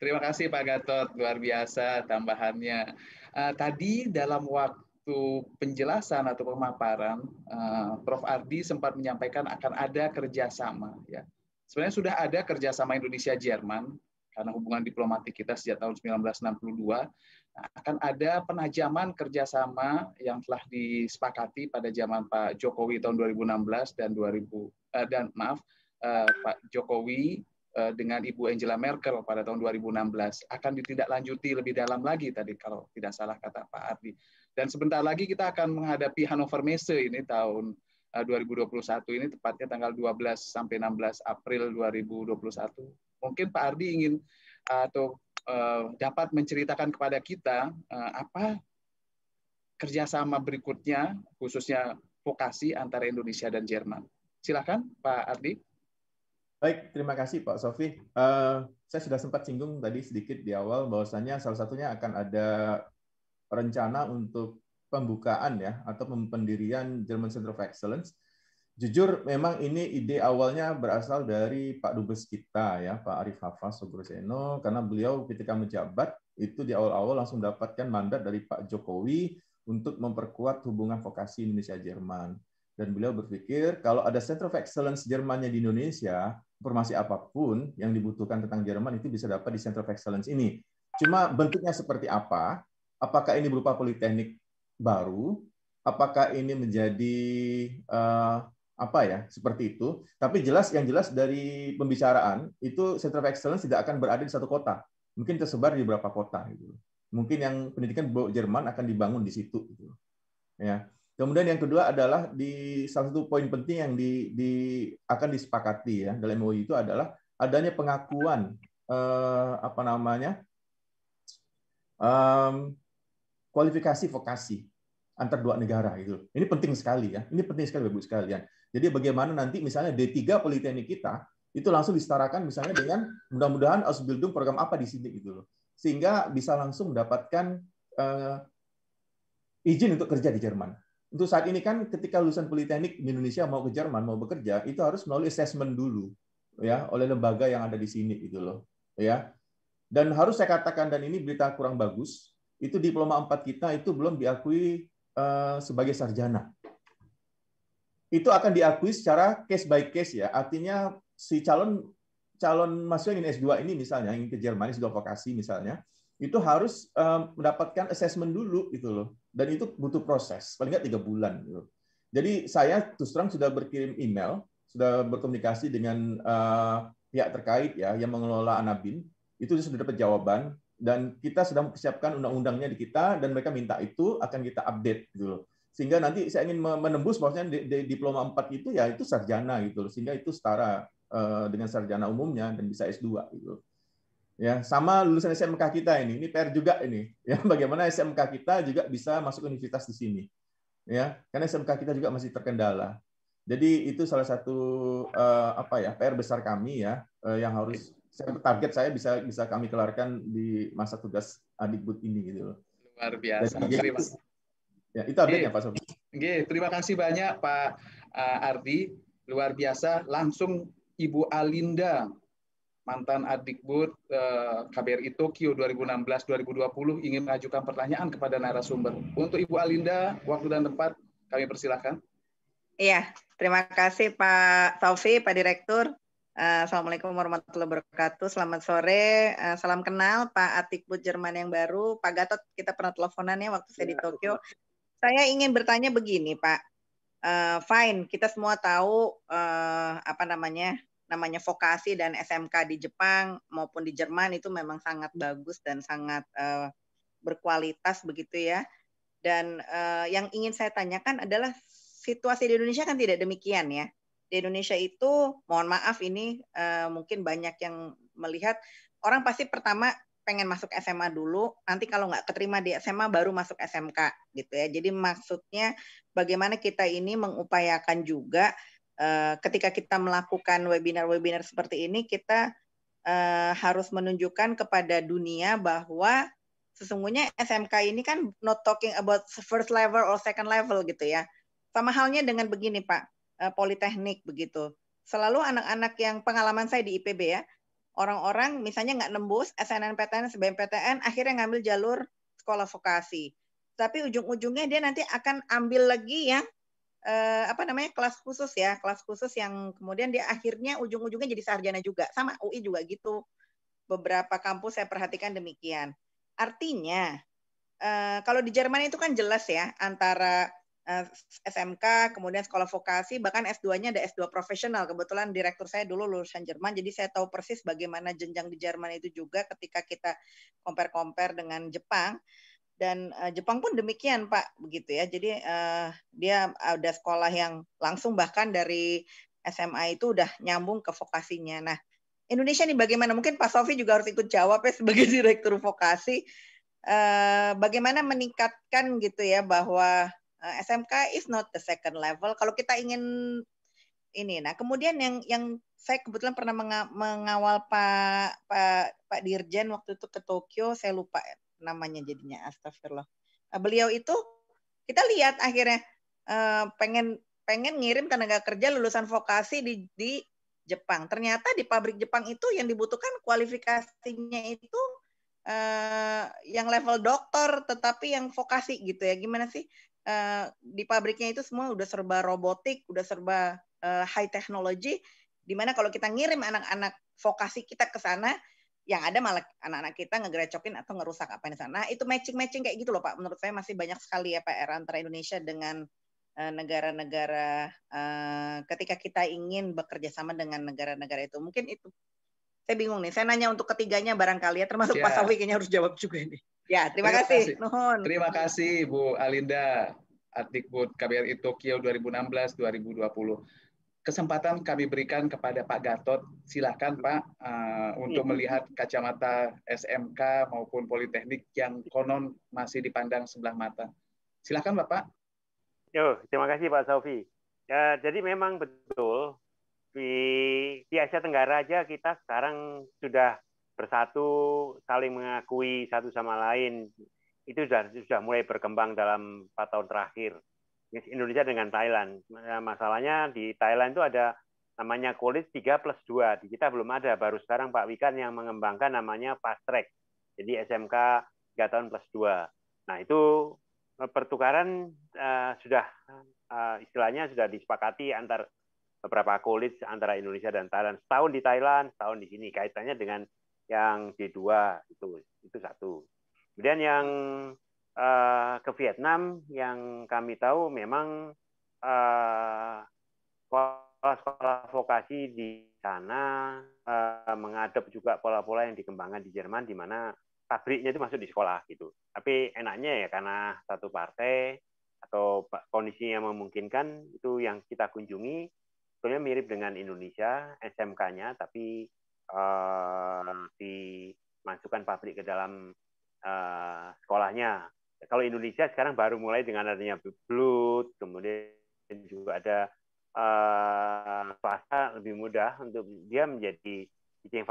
Terima kasih Pak Gatot, luar biasa tambahannya. Uh, tadi dalam waktu penjelasan atau pemaparan, uh, Prof. Ardi sempat menyampaikan akan ada kerjasama. Ya. Sebenarnya sudah ada kerjasama Indonesia-Jerman, karena hubungan diplomatik kita sejak tahun 1962, nah, akan ada penajaman kerjasama yang telah disepakati pada zaman Pak Jokowi tahun 2016 dan 2000 uh, eh, dan maaf uh, Pak Jokowi Eh, dengan Ibu Angela Merkel pada tahun 2016 akan ditindaklanjuti lebih dalam lagi tadi kalau tidak salah kata Pak Ardi. Dan sebentar lagi kita akan menghadapi Hannover Messe ini tahun 2021 eh, ini tepatnya tanggal 12 sampai 16 April 2021. Mungkin Pak Ardi ingin eh, atau dapat menceritakan kepada kita apa kerjasama berikutnya khususnya vokasi antara Indonesia dan Jerman. Silakan Pak Ardi. Baik, terima kasih Pak Sofi. Uh, saya sudah sempat singgung tadi sedikit di awal bahwasannya salah satunya akan ada rencana untuk pembukaan ya atau pendirian German Center of Excellence. Jujur memang ini ide awalnya berasal dari Pak Dubes kita ya, Pak Arif Hafaz Sogroseno karena beliau ketika menjabat itu di awal-awal langsung mendapatkan mandat dari Pak Jokowi untuk memperkuat hubungan vokasi Indonesia Jerman. Dan beliau berpikir kalau ada Center of Excellence Jermannya di Indonesia, informasi apapun yang dibutuhkan tentang Jerman itu bisa dapat di Center of Excellence ini. Cuma bentuknya seperti apa? Apakah ini berupa politeknik baru? Apakah ini menjadi uh, apa ya seperti itu? Tapi jelas yang jelas dari pembicaraan itu Center of Excellence tidak akan berada di satu kota, mungkin tersebar di beberapa kota gitu. Mungkin yang pendidikan Jerman akan dibangun di situ gitu. Ya Kemudian yang kedua adalah di salah satu poin penting yang di, di akan disepakati ya dalam MOU e itu adalah adanya pengakuan eh, apa namanya um, kualifikasi vokasi antar dua negara itu. Ini penting sekali ya. Ini penting sekali Bapak sekalian. Jadi bagaimana nanti misalnya D3 Politeknik kita itu langsung disetarakan misalnya dengan mudah-mudahan Ausbildung program apa di sini gitu loh. Sehingga bisa langsung mendapatkan uh, izin untuk kerja di Jerman untuk saat ini kan ketika lulusan politeknik di Indonesia mau ke Jerman mau bekerja itu harus melalui assessment dulu ya oleh lembaga yang ada di sini gitu loh ya dan harus saya katakan dan ini berita kurang bagus itu diploma 4 kita itu belum diakui eh, sebagai sarjana itu akan diakui secara case by case ya artinya si calon calon mahasiswa ingin S2 ini misalnya ingin ke Jerman S2 vokasi misalnya itu harus eh, mendapatkan assessment dulu gitu loh dan itu butuh proses paling nggak tiga bulan gitu. Jadi saya terus terang sudah berkirim email, sudah berkomunikasi dengan uh, pihak terkait ya yang mengelola Anabin, itu sudah dapat jawaban dan kita sedang mempersiapkan undang-undangnya di kita dan mereka minta itu akan kita update gitu Sehingga nanti saya ingin menembus maksudnya di, diploma 4 itu ya itu sarjana gitu sehingga itu setara uh, dengan sarjana umumnya dan bisa S2 gitu ya sama lulusan SMK kita ini ini PR juga ini (laughs) ya bagaimana SMK kita juga bisa masuk universitas di sini ya karena SMK kita juga masih terkendala jadi itu salah satu uh, apa ya PR besar kami ya uh, yang harus saya, target saya bisa bisa kami kelarkan di masa tugas adik Adikbud ini gitu loh luar biasa jadi, terima kasih. ya itu update ya Pak Sofi terima kasih banyak Pak eh, Ardi luar biasa langsung Ibu Alinda mantan Adikbud eh, KBRI Tokyo 2016-2020 ingin mengajukan pertanyaan kepada narasumber. Untuk Ibu Alinda, waktu dan tempat kami persilahkan. Iya, terima kasih Pak Taufik, Pak Direktur. Eh, Assalamualaikum warahmatullahi wabarakatuh. Selamat sore, eh, salam kenal Pak Atikbud Jerman yang baru. Pak Gatot, kita pernah teleponannya waktu saya di iya, Tokyo. Saya ingin bertanya begini Pak. Uh, fine, kita semua tahu uh, apa namanya namanya vokasi dan SMK di Jepang maupun di Jerman itu memang sangat bagus dan sangat uh, berkualitas begitu ya. Dan uh, yang ingin saya tanyakan adalah situasi di Indonesia kan tidak demikian ya. Di Indonesia itu mohon maaf ini uh, mungkin banyak yang melihat orang pasti pertama pengen masuk SMA dulu, nanti kalau nggak keterima di SMA baru masuk SMK gitu ya. Jadi maksudnya bagaimana kita ini mengupayakan juga Eh, ketika kita melakukan webinar-webinar seperti ini kita eh, harus menunjukkan kepada dunia bahwa sesungguhnya SMK ini kan not talking about first level or second level gitu ya. Sama halnya dengan begini Pak, eh, Politeknik begitu. Selalu anak-anak yang pengalaman saya di IPB ya, orang-orang misalnya nggak nembus SNMPTN, SBMPTN, akhirnya ngambil jalur sekolah vokasi. Tapi ujung-ujungnya dia nanti akan ambil lagi yang eh, apa namanya kelas khusus ya kelas khusus yang kemudian dia akhirnya ujung-ujungnya jadi sarjana juga sama UI juga gitu beberapa kampus saya perhatikan demikian artinya eh, kalau di Jerman itu kan jelas ya antara eh, SMK, kemudian sekolah vokasi, bahkan S2-nya ada S2 profesional. Kebetulan direktur saya dulu lulusan Jerman, jadi saya tahu persis bagaimana jenjang di Jerman itu juga ketika kita compare-compare dengan Jepang dan uh, Jepang pun demikian Pak begitu ya jadi uh, dia ada sekolah yang langsung bahkan dari SMA itu udah nyambung ke vokasinya nah Indonesia nih bagaimana mungkin Pak Sofi juga harus ikut jawab ya sebagai (laughs) direktur vokasi uh, bagaimana meningkatkan gitu ya bahwa uh, SMK is not the second level kalau kita ingin ini nah kemudian yang yang saya kebetulan pernah mengawal Pak Pak Pak Dirjen waktu itu ke Tokyo, saya lupa namanya jadinya astagfirullah. Nah, beliau itu kita lihat akhirnya eh, pengen pengen ngirim tenaga kerja lulusan vokasi di, di Jepang. Ternyata di pabrik Jepang itu yang dibutuhkan kualifikasinya itu Uh, yang level dokter tetapi yang vokasi gitu ya. Gimana sih uh, di pabriknya itu semua udah serba robotik, udah serba uh, high technology. Dimana kalau kita ngirim anak-anak vokasi kita ke sana, yang ada malah anak-anak kita ngegerecokin atau ngerusak apa di sana. Nah, itu matching-matching kayak gitu loh Pak. Menurut saya masih banyak sekali ya Pak PR antara Indonesia dengan eh, negara-negara uh, uh, ketika kita ingin bekerja sama dengan negara-negara itu. Mungkin itu saya bingung nih. Saya nanya untuk ketiganya barangkali ya termasuk ya. Pak Sawi kayaknya harus jawab juga ini. Ya, terima, terima kasih. kasih. Nuhun. Terima kasih Bu Alinda Atikbud KBRI Tokyo 2016-2020 kesempatan kami berikan kepada Pak Gatot. Silahkan Pak uh, untuk mm-hmm. melihat kacamata SMK maupun Politeknik yang konon masih dipandang sebelah mata. Silahkan Bapak. Yo, terima kasih Pak Sofi. Ya, jadi memang betul di, di Asia Tenggara aja kita sekarang sudah bersatu, saling mengakui satu sama lain. Itu sudah sudah mulai berkembang dalam empat tahun terakhir Indonesia dengan Thailand. Nah, masalahnya di Thailand itu ada namanya kulit 3 plus 2. Di kita belum ada, baru sekarang Pak Wikan yang mengembangkan namanya fast track. Jadi SMK 3 tahun plus 2. Nah itu eh, pertukaran uh, sudah uh, istilahnya sudah disepakati antar beberapa kulit antara Indonesia dan Thailand. Setahun di Thailand, setahun di sini. Kaitannya dengan yang D2 itu itu satu. Kemudian yang uh, ke Vietnam yang kami tahu memang eh, sekolah-sekolah uh, vokasi di sana uh, eh, mengadop juga pola-pola yang dikembangkan di Jerman di mana pabriknya itu masuk di sekolah gitu. Tapi enaknya ya karena satu partai atau kondisi yang memungkinkan itu yang kita kunjungi sebenarnya mirip dengan Indonesia SMK-nya tapi uh, dimasukkan pabrik ke dalam uh, sekolahnya kalau Indonesia sekarang baru mulai dengan adanya Blood, kemudian juga ada uh, lebih mudah untuk dia menjadi yang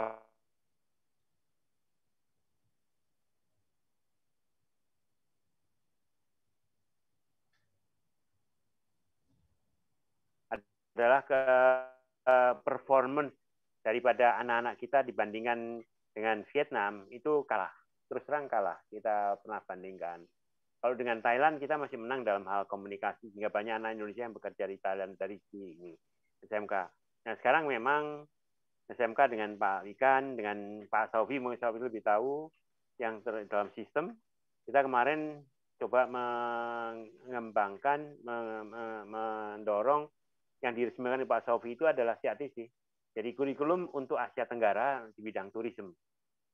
adalah ke uh, performance daripada anak-anak kita dibandingkan dengan Vietnam itu kalah terus terang kalah kita pernah bandingkan kalau dengan Thailand kita masih menang dalam hal komunikasi sehingga banyak anak Indonesia yang bekerja di Thailand dari sini SMK. Nah sekarang memang SMK dengan Pak Wikan, dengan Pak Sofi mungkin Sofi lebih tahu yang dalam sistem. Kita kemarin coba mengembangkan, mendorong yang diresmikan Pak Sofi itu adalah CATC. Jadi kurikulum untuk Asia Tenggara di bidang turisme.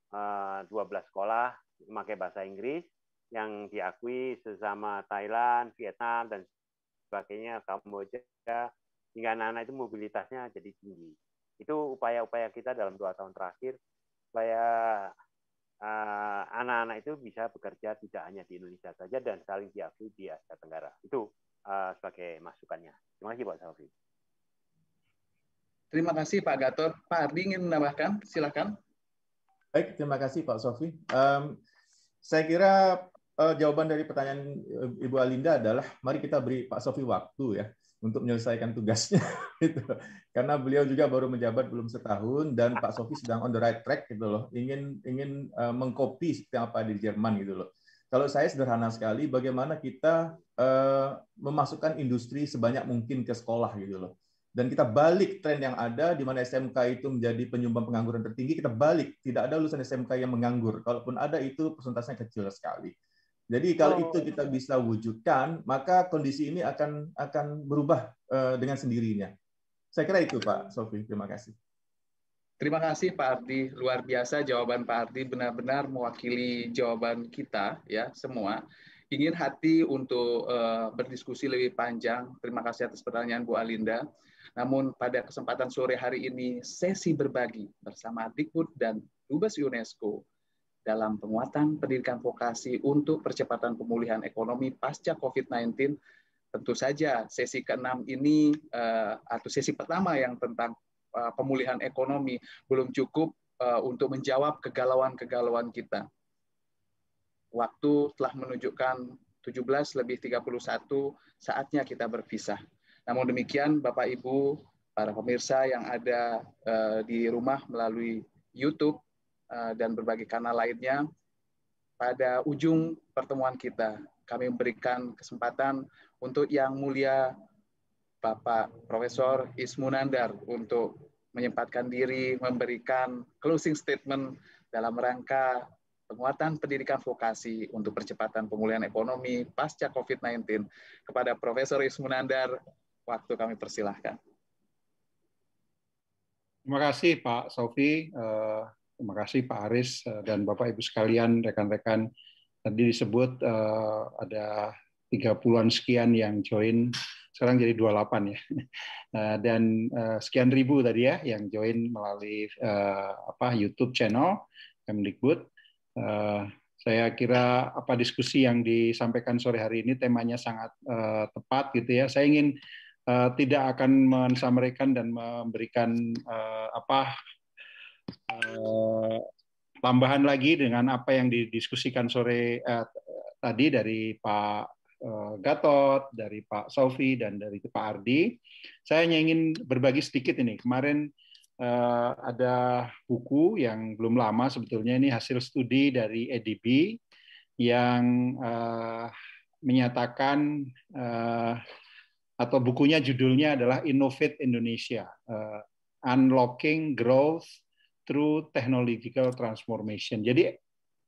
12 eh, sekolah memakai bahasa Inggris, yang diakui sesama Thailand, Vietnam, dan sebagainya, Kamboja, hingga anak-anak itu mobilitasnya jadi tinggi. Itu upaya-upaya kita dalam dua tahun terakhir supaya anak eh, anak-anak itu bisa bekerja tidak hanya di Indonesia saja dan saling diakui di Asia Tenggara. Itu uh, sebagai masukannya. Terima kasih Pak Safi. Terima kasih Pak Gator. Pak Ardi ingin menambahkan, silakan. Baik, terima kasih Pak Sofi. Um, saya kira Eh, jawaban dari pertanyaan eh, Ibu Alinda adalah mari kita beri Pak Sofi waktu ya untuk menyelesaikan tugasnya (laughs) gitu. Karena beliau juga baru menjabat belum setahun dan Pak Sofi sedang on the right track gitu loh, ingin ingin eh, mengcopy seperti apa di Jerman gitu loh. Kalau saya sederhana sekali bagaimana kita memasukkan industri sebanyak mungkin ke sekolah gitu loh. Dan kita balik tren yang ada di mana SMK itu menjadi penyumbang pengangguran tertinggi, kita balik. Tidak ada lulusan SMK yang menganggur. Kalaupun ada itu persentasenya kecil sekali jadi kalau oh. itu kita bisa wujudkan, maka kondisi ini akan akan berubah eh, dengan sendirinya. Saya kira itu Pak Sofi. Terima kasih. Terima kasih Pak Ardi. Luar biasa jawaban Pak Ardi benar-benar mewakili jawaban kita ya semua. Ingin hati untuk uh, berdiskusi lebih panjang. Terima kasih atas pertanyaan Bu Alinda. Namun pada kesempatan sore hari ini sesi berbagi bersama Dikbud dan Dubes UNESCO dalam penguatan pendidikan vokasi untuk percepatan pemulihan ekonomi pasca COVID-19. Tentu saja sesi ke-6 ini eh, atau sesi pertama yang tentang eh, pemulihan ekonomi belum cukup eh, untuk menjawab kegalauan-kegalauan kita. Waktu telah menunjukkan 17 lebih 31 saatnya kita berpisah. Namun demikian Bapak Ibu, para pemirsa yang ada di rumah melalui YouTube Eh, dan berbagai kanal lainnya. Pada ujung pertemuan kita, kami memberikan kesempatan untuk Yang Mulia Bapak Profesor Ismunandar untuk menyempatkan diri memberikan closing statement dalam rangka penguatan pendidikan vokasi untuk percepatan pemulihan ekonomi pasca COVID-19 kepada Profesor Ismunandar. Waktu kami persilahkan. Terima kasih Pak Sofi. Eh, Terima kasih Pak Aris eh, dan Bapak Ibu sekalian, rekan-rekan. Tadi disebut eh, ada 30-an sekian yang join, sekarang jadi 28 ya. (laughs) Eh, dan sekian ribu tadi ya yang join melalui apa YouTube channel Kemdikbud. saya kira apa diskusi yang disampaikan sore hari ini temanya sangat tepat gitu ya. Saya ingin tidak akan mensamarkan dan memberikan apa Eh, tambahan lagi dengan apa yang didiskusikan sore eh, tadi dari Pak eh, Gatot, dari Pak Sofi, dan dari Pak Ardi. Saya hanya ingin berbagi sedikit ini. Kemarin eh, ada buku yang belum lama sebetulnya ini hasil studi dari EDB yang eh, menyatakan eh, atau bukunya judulnya adalah Innovate Indonesia, eh, Unlocking Growth through technological transformation. Jadi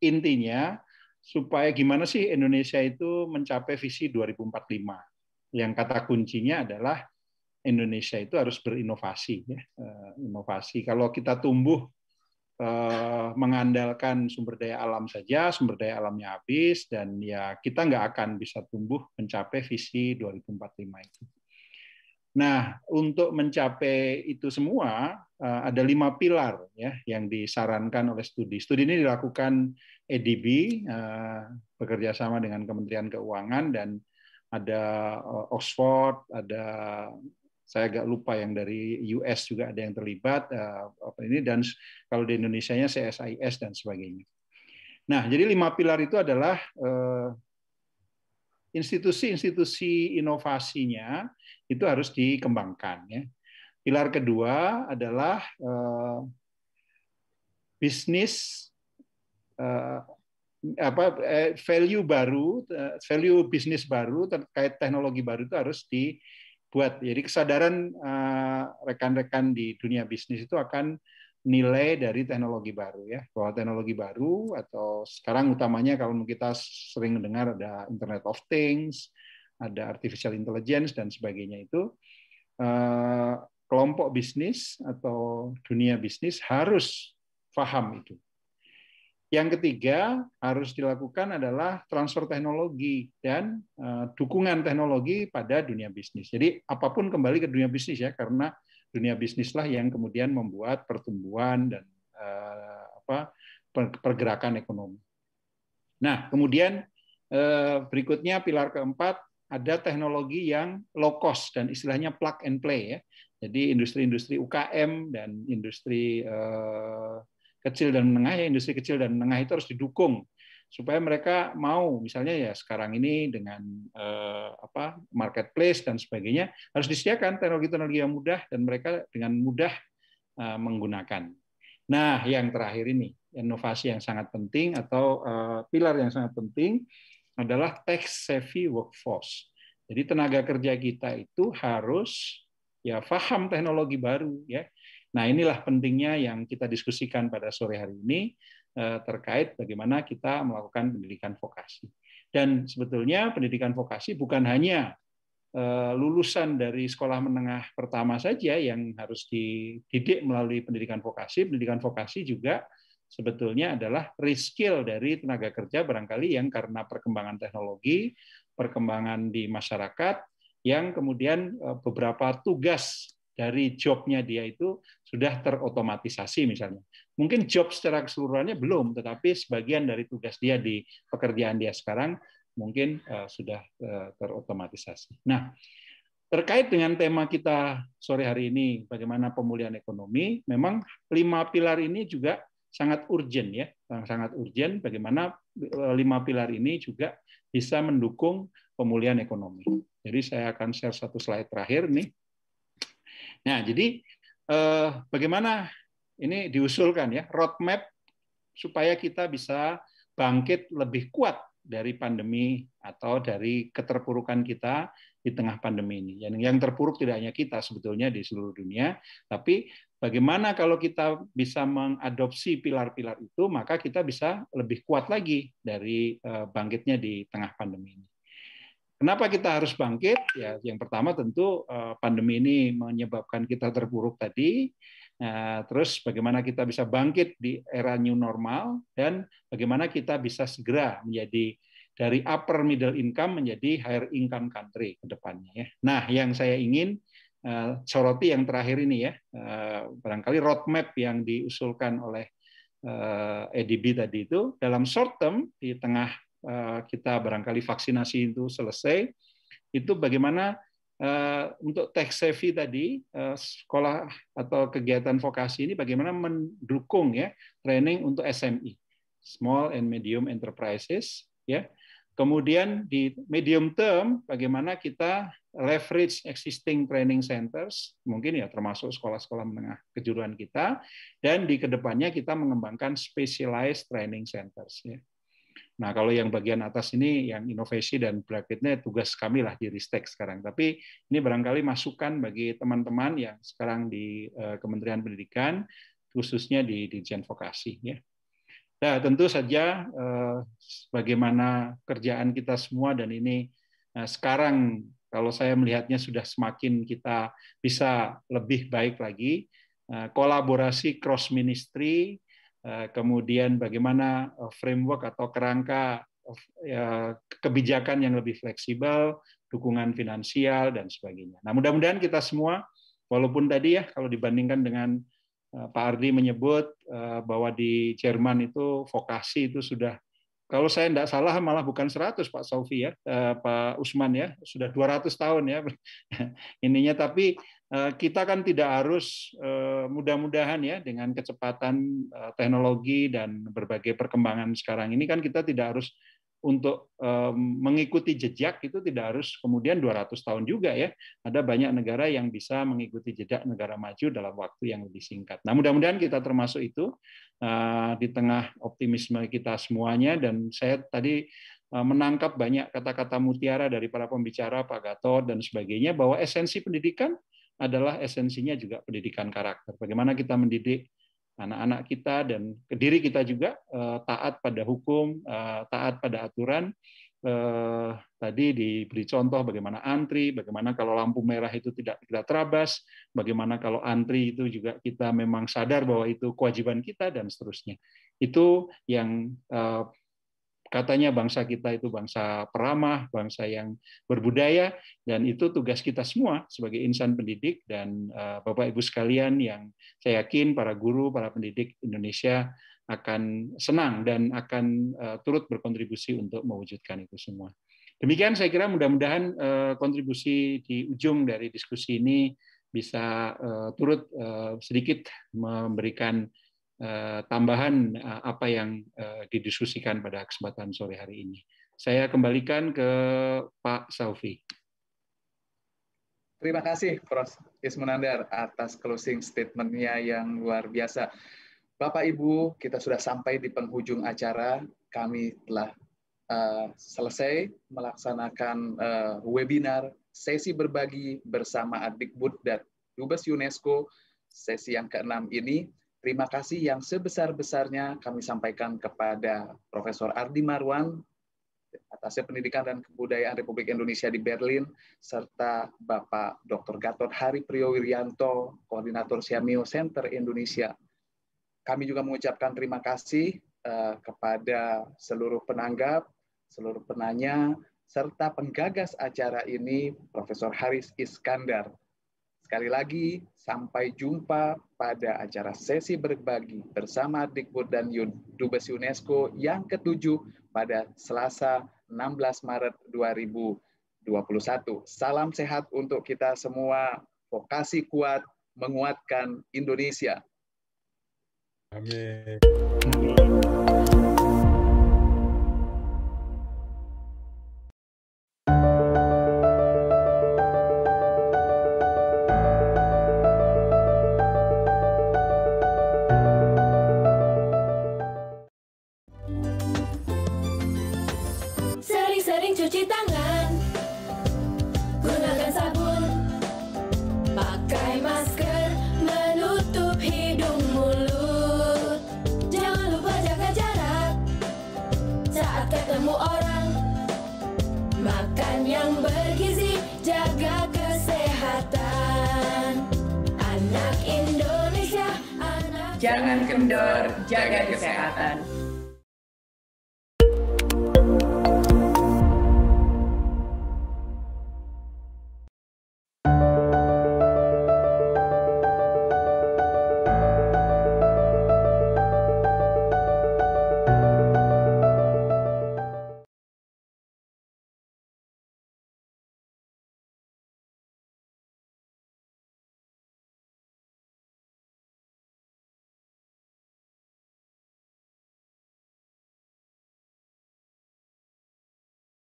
intinya supaya gimana sih Indonesia itu mencapai visi 2045. Yang kata kuncinya adalah Indonesia itu harus berinovasi ya. Eh, inovasi kalau kita tumbuh eh, mengandalkan sumber daya alam saja, sumber daya alamnya habis dan ya kita nggak akan bisa tumbuh mencapai visi 2045 itu. Nah, untuk mencapai itu semua eh, ada lima pilar ya yang disarankan oleh studi. Studi ini dilakukan EDB eh, bekerja sama dengan Kementerian Keuangan dan ada eh, Oxford, ada saya agak lupa yang dari US juga ada yang terlibat apa ini dan kalau di Indonesia nya CSIS dan sebagainya. Nah, jadi lima pilar itu adalah institusi-institusi inovasinya itu harus dikembangkan. Ya. Pilar kedua adalah eh, bisnis eh, apa eh, value baru, eh, value bisnis baru terkait teknologi baru itu harus dibuat. Jadi kesadaran eh, rekan-rekan di dunia bisnis itu akan nilai dari teknologi baru ya bahwa teknologi baru atau sekarang utamanya kalau kita sering mendengar ada Internet of Things, ada artificial intelligence dan sebagainya itu eh, kelompok bisnis atau dunia bisnis harus paham itu. Yang ketiga harus dilakukan adalah transfer teknologi dan eh, dukungan teknologi pada dunia bisnis. Jadi apapun kembali ke dunia bisnis ya karena dunia bisnislah yang kemudian membuat pertumbuhan dan uh, apa pergerakan ekonomi. Nah, kemudian eh, berikutnya pilar keempat ada teknologi yang low cost dan istilahnya plug and play ya. Jadi industri-industri UKM dan industri eh, kecil dan menengah ya industri kecil dan menengah itu harus didukung supaya mereka mau misalnya ya sekarang ini dengan eh, apa marketplace dan sebagainya harus disediakan teknologi-teknologi yang mudah dan mereka dengan mudah eh, menggunakan. Nah, yang terakhir ini inovasi yang sangat penting atau eh, pilar yang sangat penting adalah tech savvy workforce. Jadi tenaga kerja kita itu harus ya faham teknologi baru ya. Nah, inilah pentingnya yang kita diskusikan pada sore hari ini Eh, terkait bagaimana kita melakukan pendidikan vokasi. Dan sebetulnya pendidikan vokasi bukan hanya eh, lulusan dari sekolah menengah pertama saja yang harus dididik melalui pendidikan vokasi. Pendidikan vokasi juga sebetulnya adalah reskill dari tenaga kerja barangkali yang karena perkembangan teknologi, perkembangan di masyarakat, yang kemudian eh, beberapa tugas dari jobnya dia itu sudah terotomatisasi misalnya. Mungkin job secara keseluruhannya belum, tetapi sebagian dari tugas dia di pekerjaan dia sekarang mungkin eh, sudah eh, terotomatisasi. Nah, terkait dengan tema kita sore hari ini, bagaimana pemulihan ekonomi, memang lima pilar ini juga sangat urgent ya, eh, sangat urgent bagaimana lima pilar ini juga bisa mendukung pemulihan ekonomi. Jadi saya akan share satu slide terakhir nih. Nah, jadi bagaimana ini diusulkan ya roadmap supaya kita bisa bangkit lebih kuat dari pandemi atau dari keterpurukan kita di tengah pandemi ini. Yang yang terpuruk tidak hanya kita sebetulnya di seluruh dunia, tapi bagaimana kalau kita bisa mengadopsi pilar-pilar itu, maka kita bisa lebih kuat lagi dari eh, bangkitnya di tengah pandemi ini. Kenapa kita harus bangkit? Ya, yang pertama tentu eh, pandemi ini menyebabkan kita terpuruk tadi. Eh, terus bagaimana kita bisa bangkit di era new normal dan bagaimana kita bisa segera menjadi dari upper middle income menjadi higher income country ke depannya ya. Nah, yang saya ingin eh, soroti yang terakhir ini ya, eh, barangkali roadmap yang diusulkan oleh uh, EDB tadi itu dalam short term di tengah kita barangkali vaksinasi itu selesai itu bagaimana Eh, untuk tech savvy tadi eh, sekolah atau kegiatan vokasi ini bagaimana mendukung ya training untuk SME small and medium enterprises ya kemudian di medium term bagaimana kita leverage existing training centers mungkin ya termasuk sekolah-sekolah menengah kejuruan kita dan di kedepannya kita mengembangkan specialized training centers ya Nah, kalau yang bagian atas ini, yang inovasi dan bracketnya tugas kami lah di Ristek sekarang. Tapi ini barangkali masukan bagi teman-teman yang sekarang di eh, Kementerian Pendidikan, khususnya di Dirjen Vokasi. Ya. Nah, tentu saja eh, bagaimana kerjaan kita semua dan ini eh, sekarang kalau saya melihatnya sudah semakin kita bisa lebih baik lagi, kolaborasi cross ministry Eh, kemudian bagaimana eh, framework atau kerangka eh, ya, kebijakan yang lebih fleksibel, dukungan finansial dan sebagainya. Nah, mudah-mudahan kita semua walaupun tadi ya kalau dibandingkan dengan Pak Ardi menyebut bahwa di Jerman itu vokasi itu sudah kalau saya tidak salah malah bukan 100 Pak Sofi ya, eh, Pak Usman ya, sudah 200 tahun ya (laughs) ininya. Tapi eh, kita kan tidak harus eh, mudah-mudahan ya dengan kecepatan teknologi dan berbagai perkembangan sekarang ini kan kita tidak harus untuk mengikuti jejak itu tidak harus kemudian 200 tahun juga ya. Ada banyak negara yang bisa mengikuti jejak negara maju dalam waktu yang lebih singkat. Nah, mudah-mudahan kita termasuk itu eh, di tengah optimisme kita semuanya dan saya tadi eh, menangkap banyak kata-kata mutiara dari para pembicara Pak Gatot dan sebagainya bahwa esensi pendidikan adalah esensinya juga pendidikan karakter. Bagaimana kita mendidik anak-anak kita dan diri kita juga eh, taat pada hukum, eh, taat pada aturan. Eh, tadi diberi contoh bagaimana antri, bagaimana kalau lampu merah itu tidak kita terabas, bagaimana kalau antri itu juga kita memang sadar bahwa itu kewajiban kita dan seterusnya. Itu yang katanya bangsa kita itu bangsa peramah, bangsa yang berbudaya, dan itu tugas kita semua sebagai insan pendidik dan eh, Bapak Ibu sekalian yang saya yakin para guru, para pendidik Indonesia akan senang dan akan eh, turut berkontribusi untuk mewujudkan itu semua. Demikian saya kira mudah-mudahan eh, kontribusi di ujung dari diskusi ini bisa turut sedikit memberikan Eh, tambahan eh, apa yang eh, didiskusikan pada kesempatan sore hari ini. Saya kembalikan ke Pak Saufi. Terima kasih, Prof. Ismunandar, atas closing statement-nya yang luar biasa. Bapak Ibu, kita sudah sampai di penghujung acara. Kami telah uh, selesai melaksanakan uh, webinar sesi berbagi bersama Adikbud dan Dubes UNESCO sesi yang keenam ini Terima kasih yang sebesar-besarnya kami sampaikan kepada Profesor Ardi Marwan, atas Pendidikan dan Kebudayaan Republik Indonesia di Berlin, serta Bapak Dr. Gatot Hari Priowiryanto, Koordinator Siamio Center Indonesia. Kami juga mengucapkan terima kasih eh, kepada seluruh penanggap, seluruh penanya, serta penggagas acara ini, Profesor Haris Iskandar. Sekali lagi, sampai jumpa pada acara sesi berbagi bersama Dikbud dan Dubes UNESCO yang ketujuh pada Selasa 16 Maret 2021. Salam sehat untuk kita semua, vokasi kuat, menguatkan Indonesia. Amin.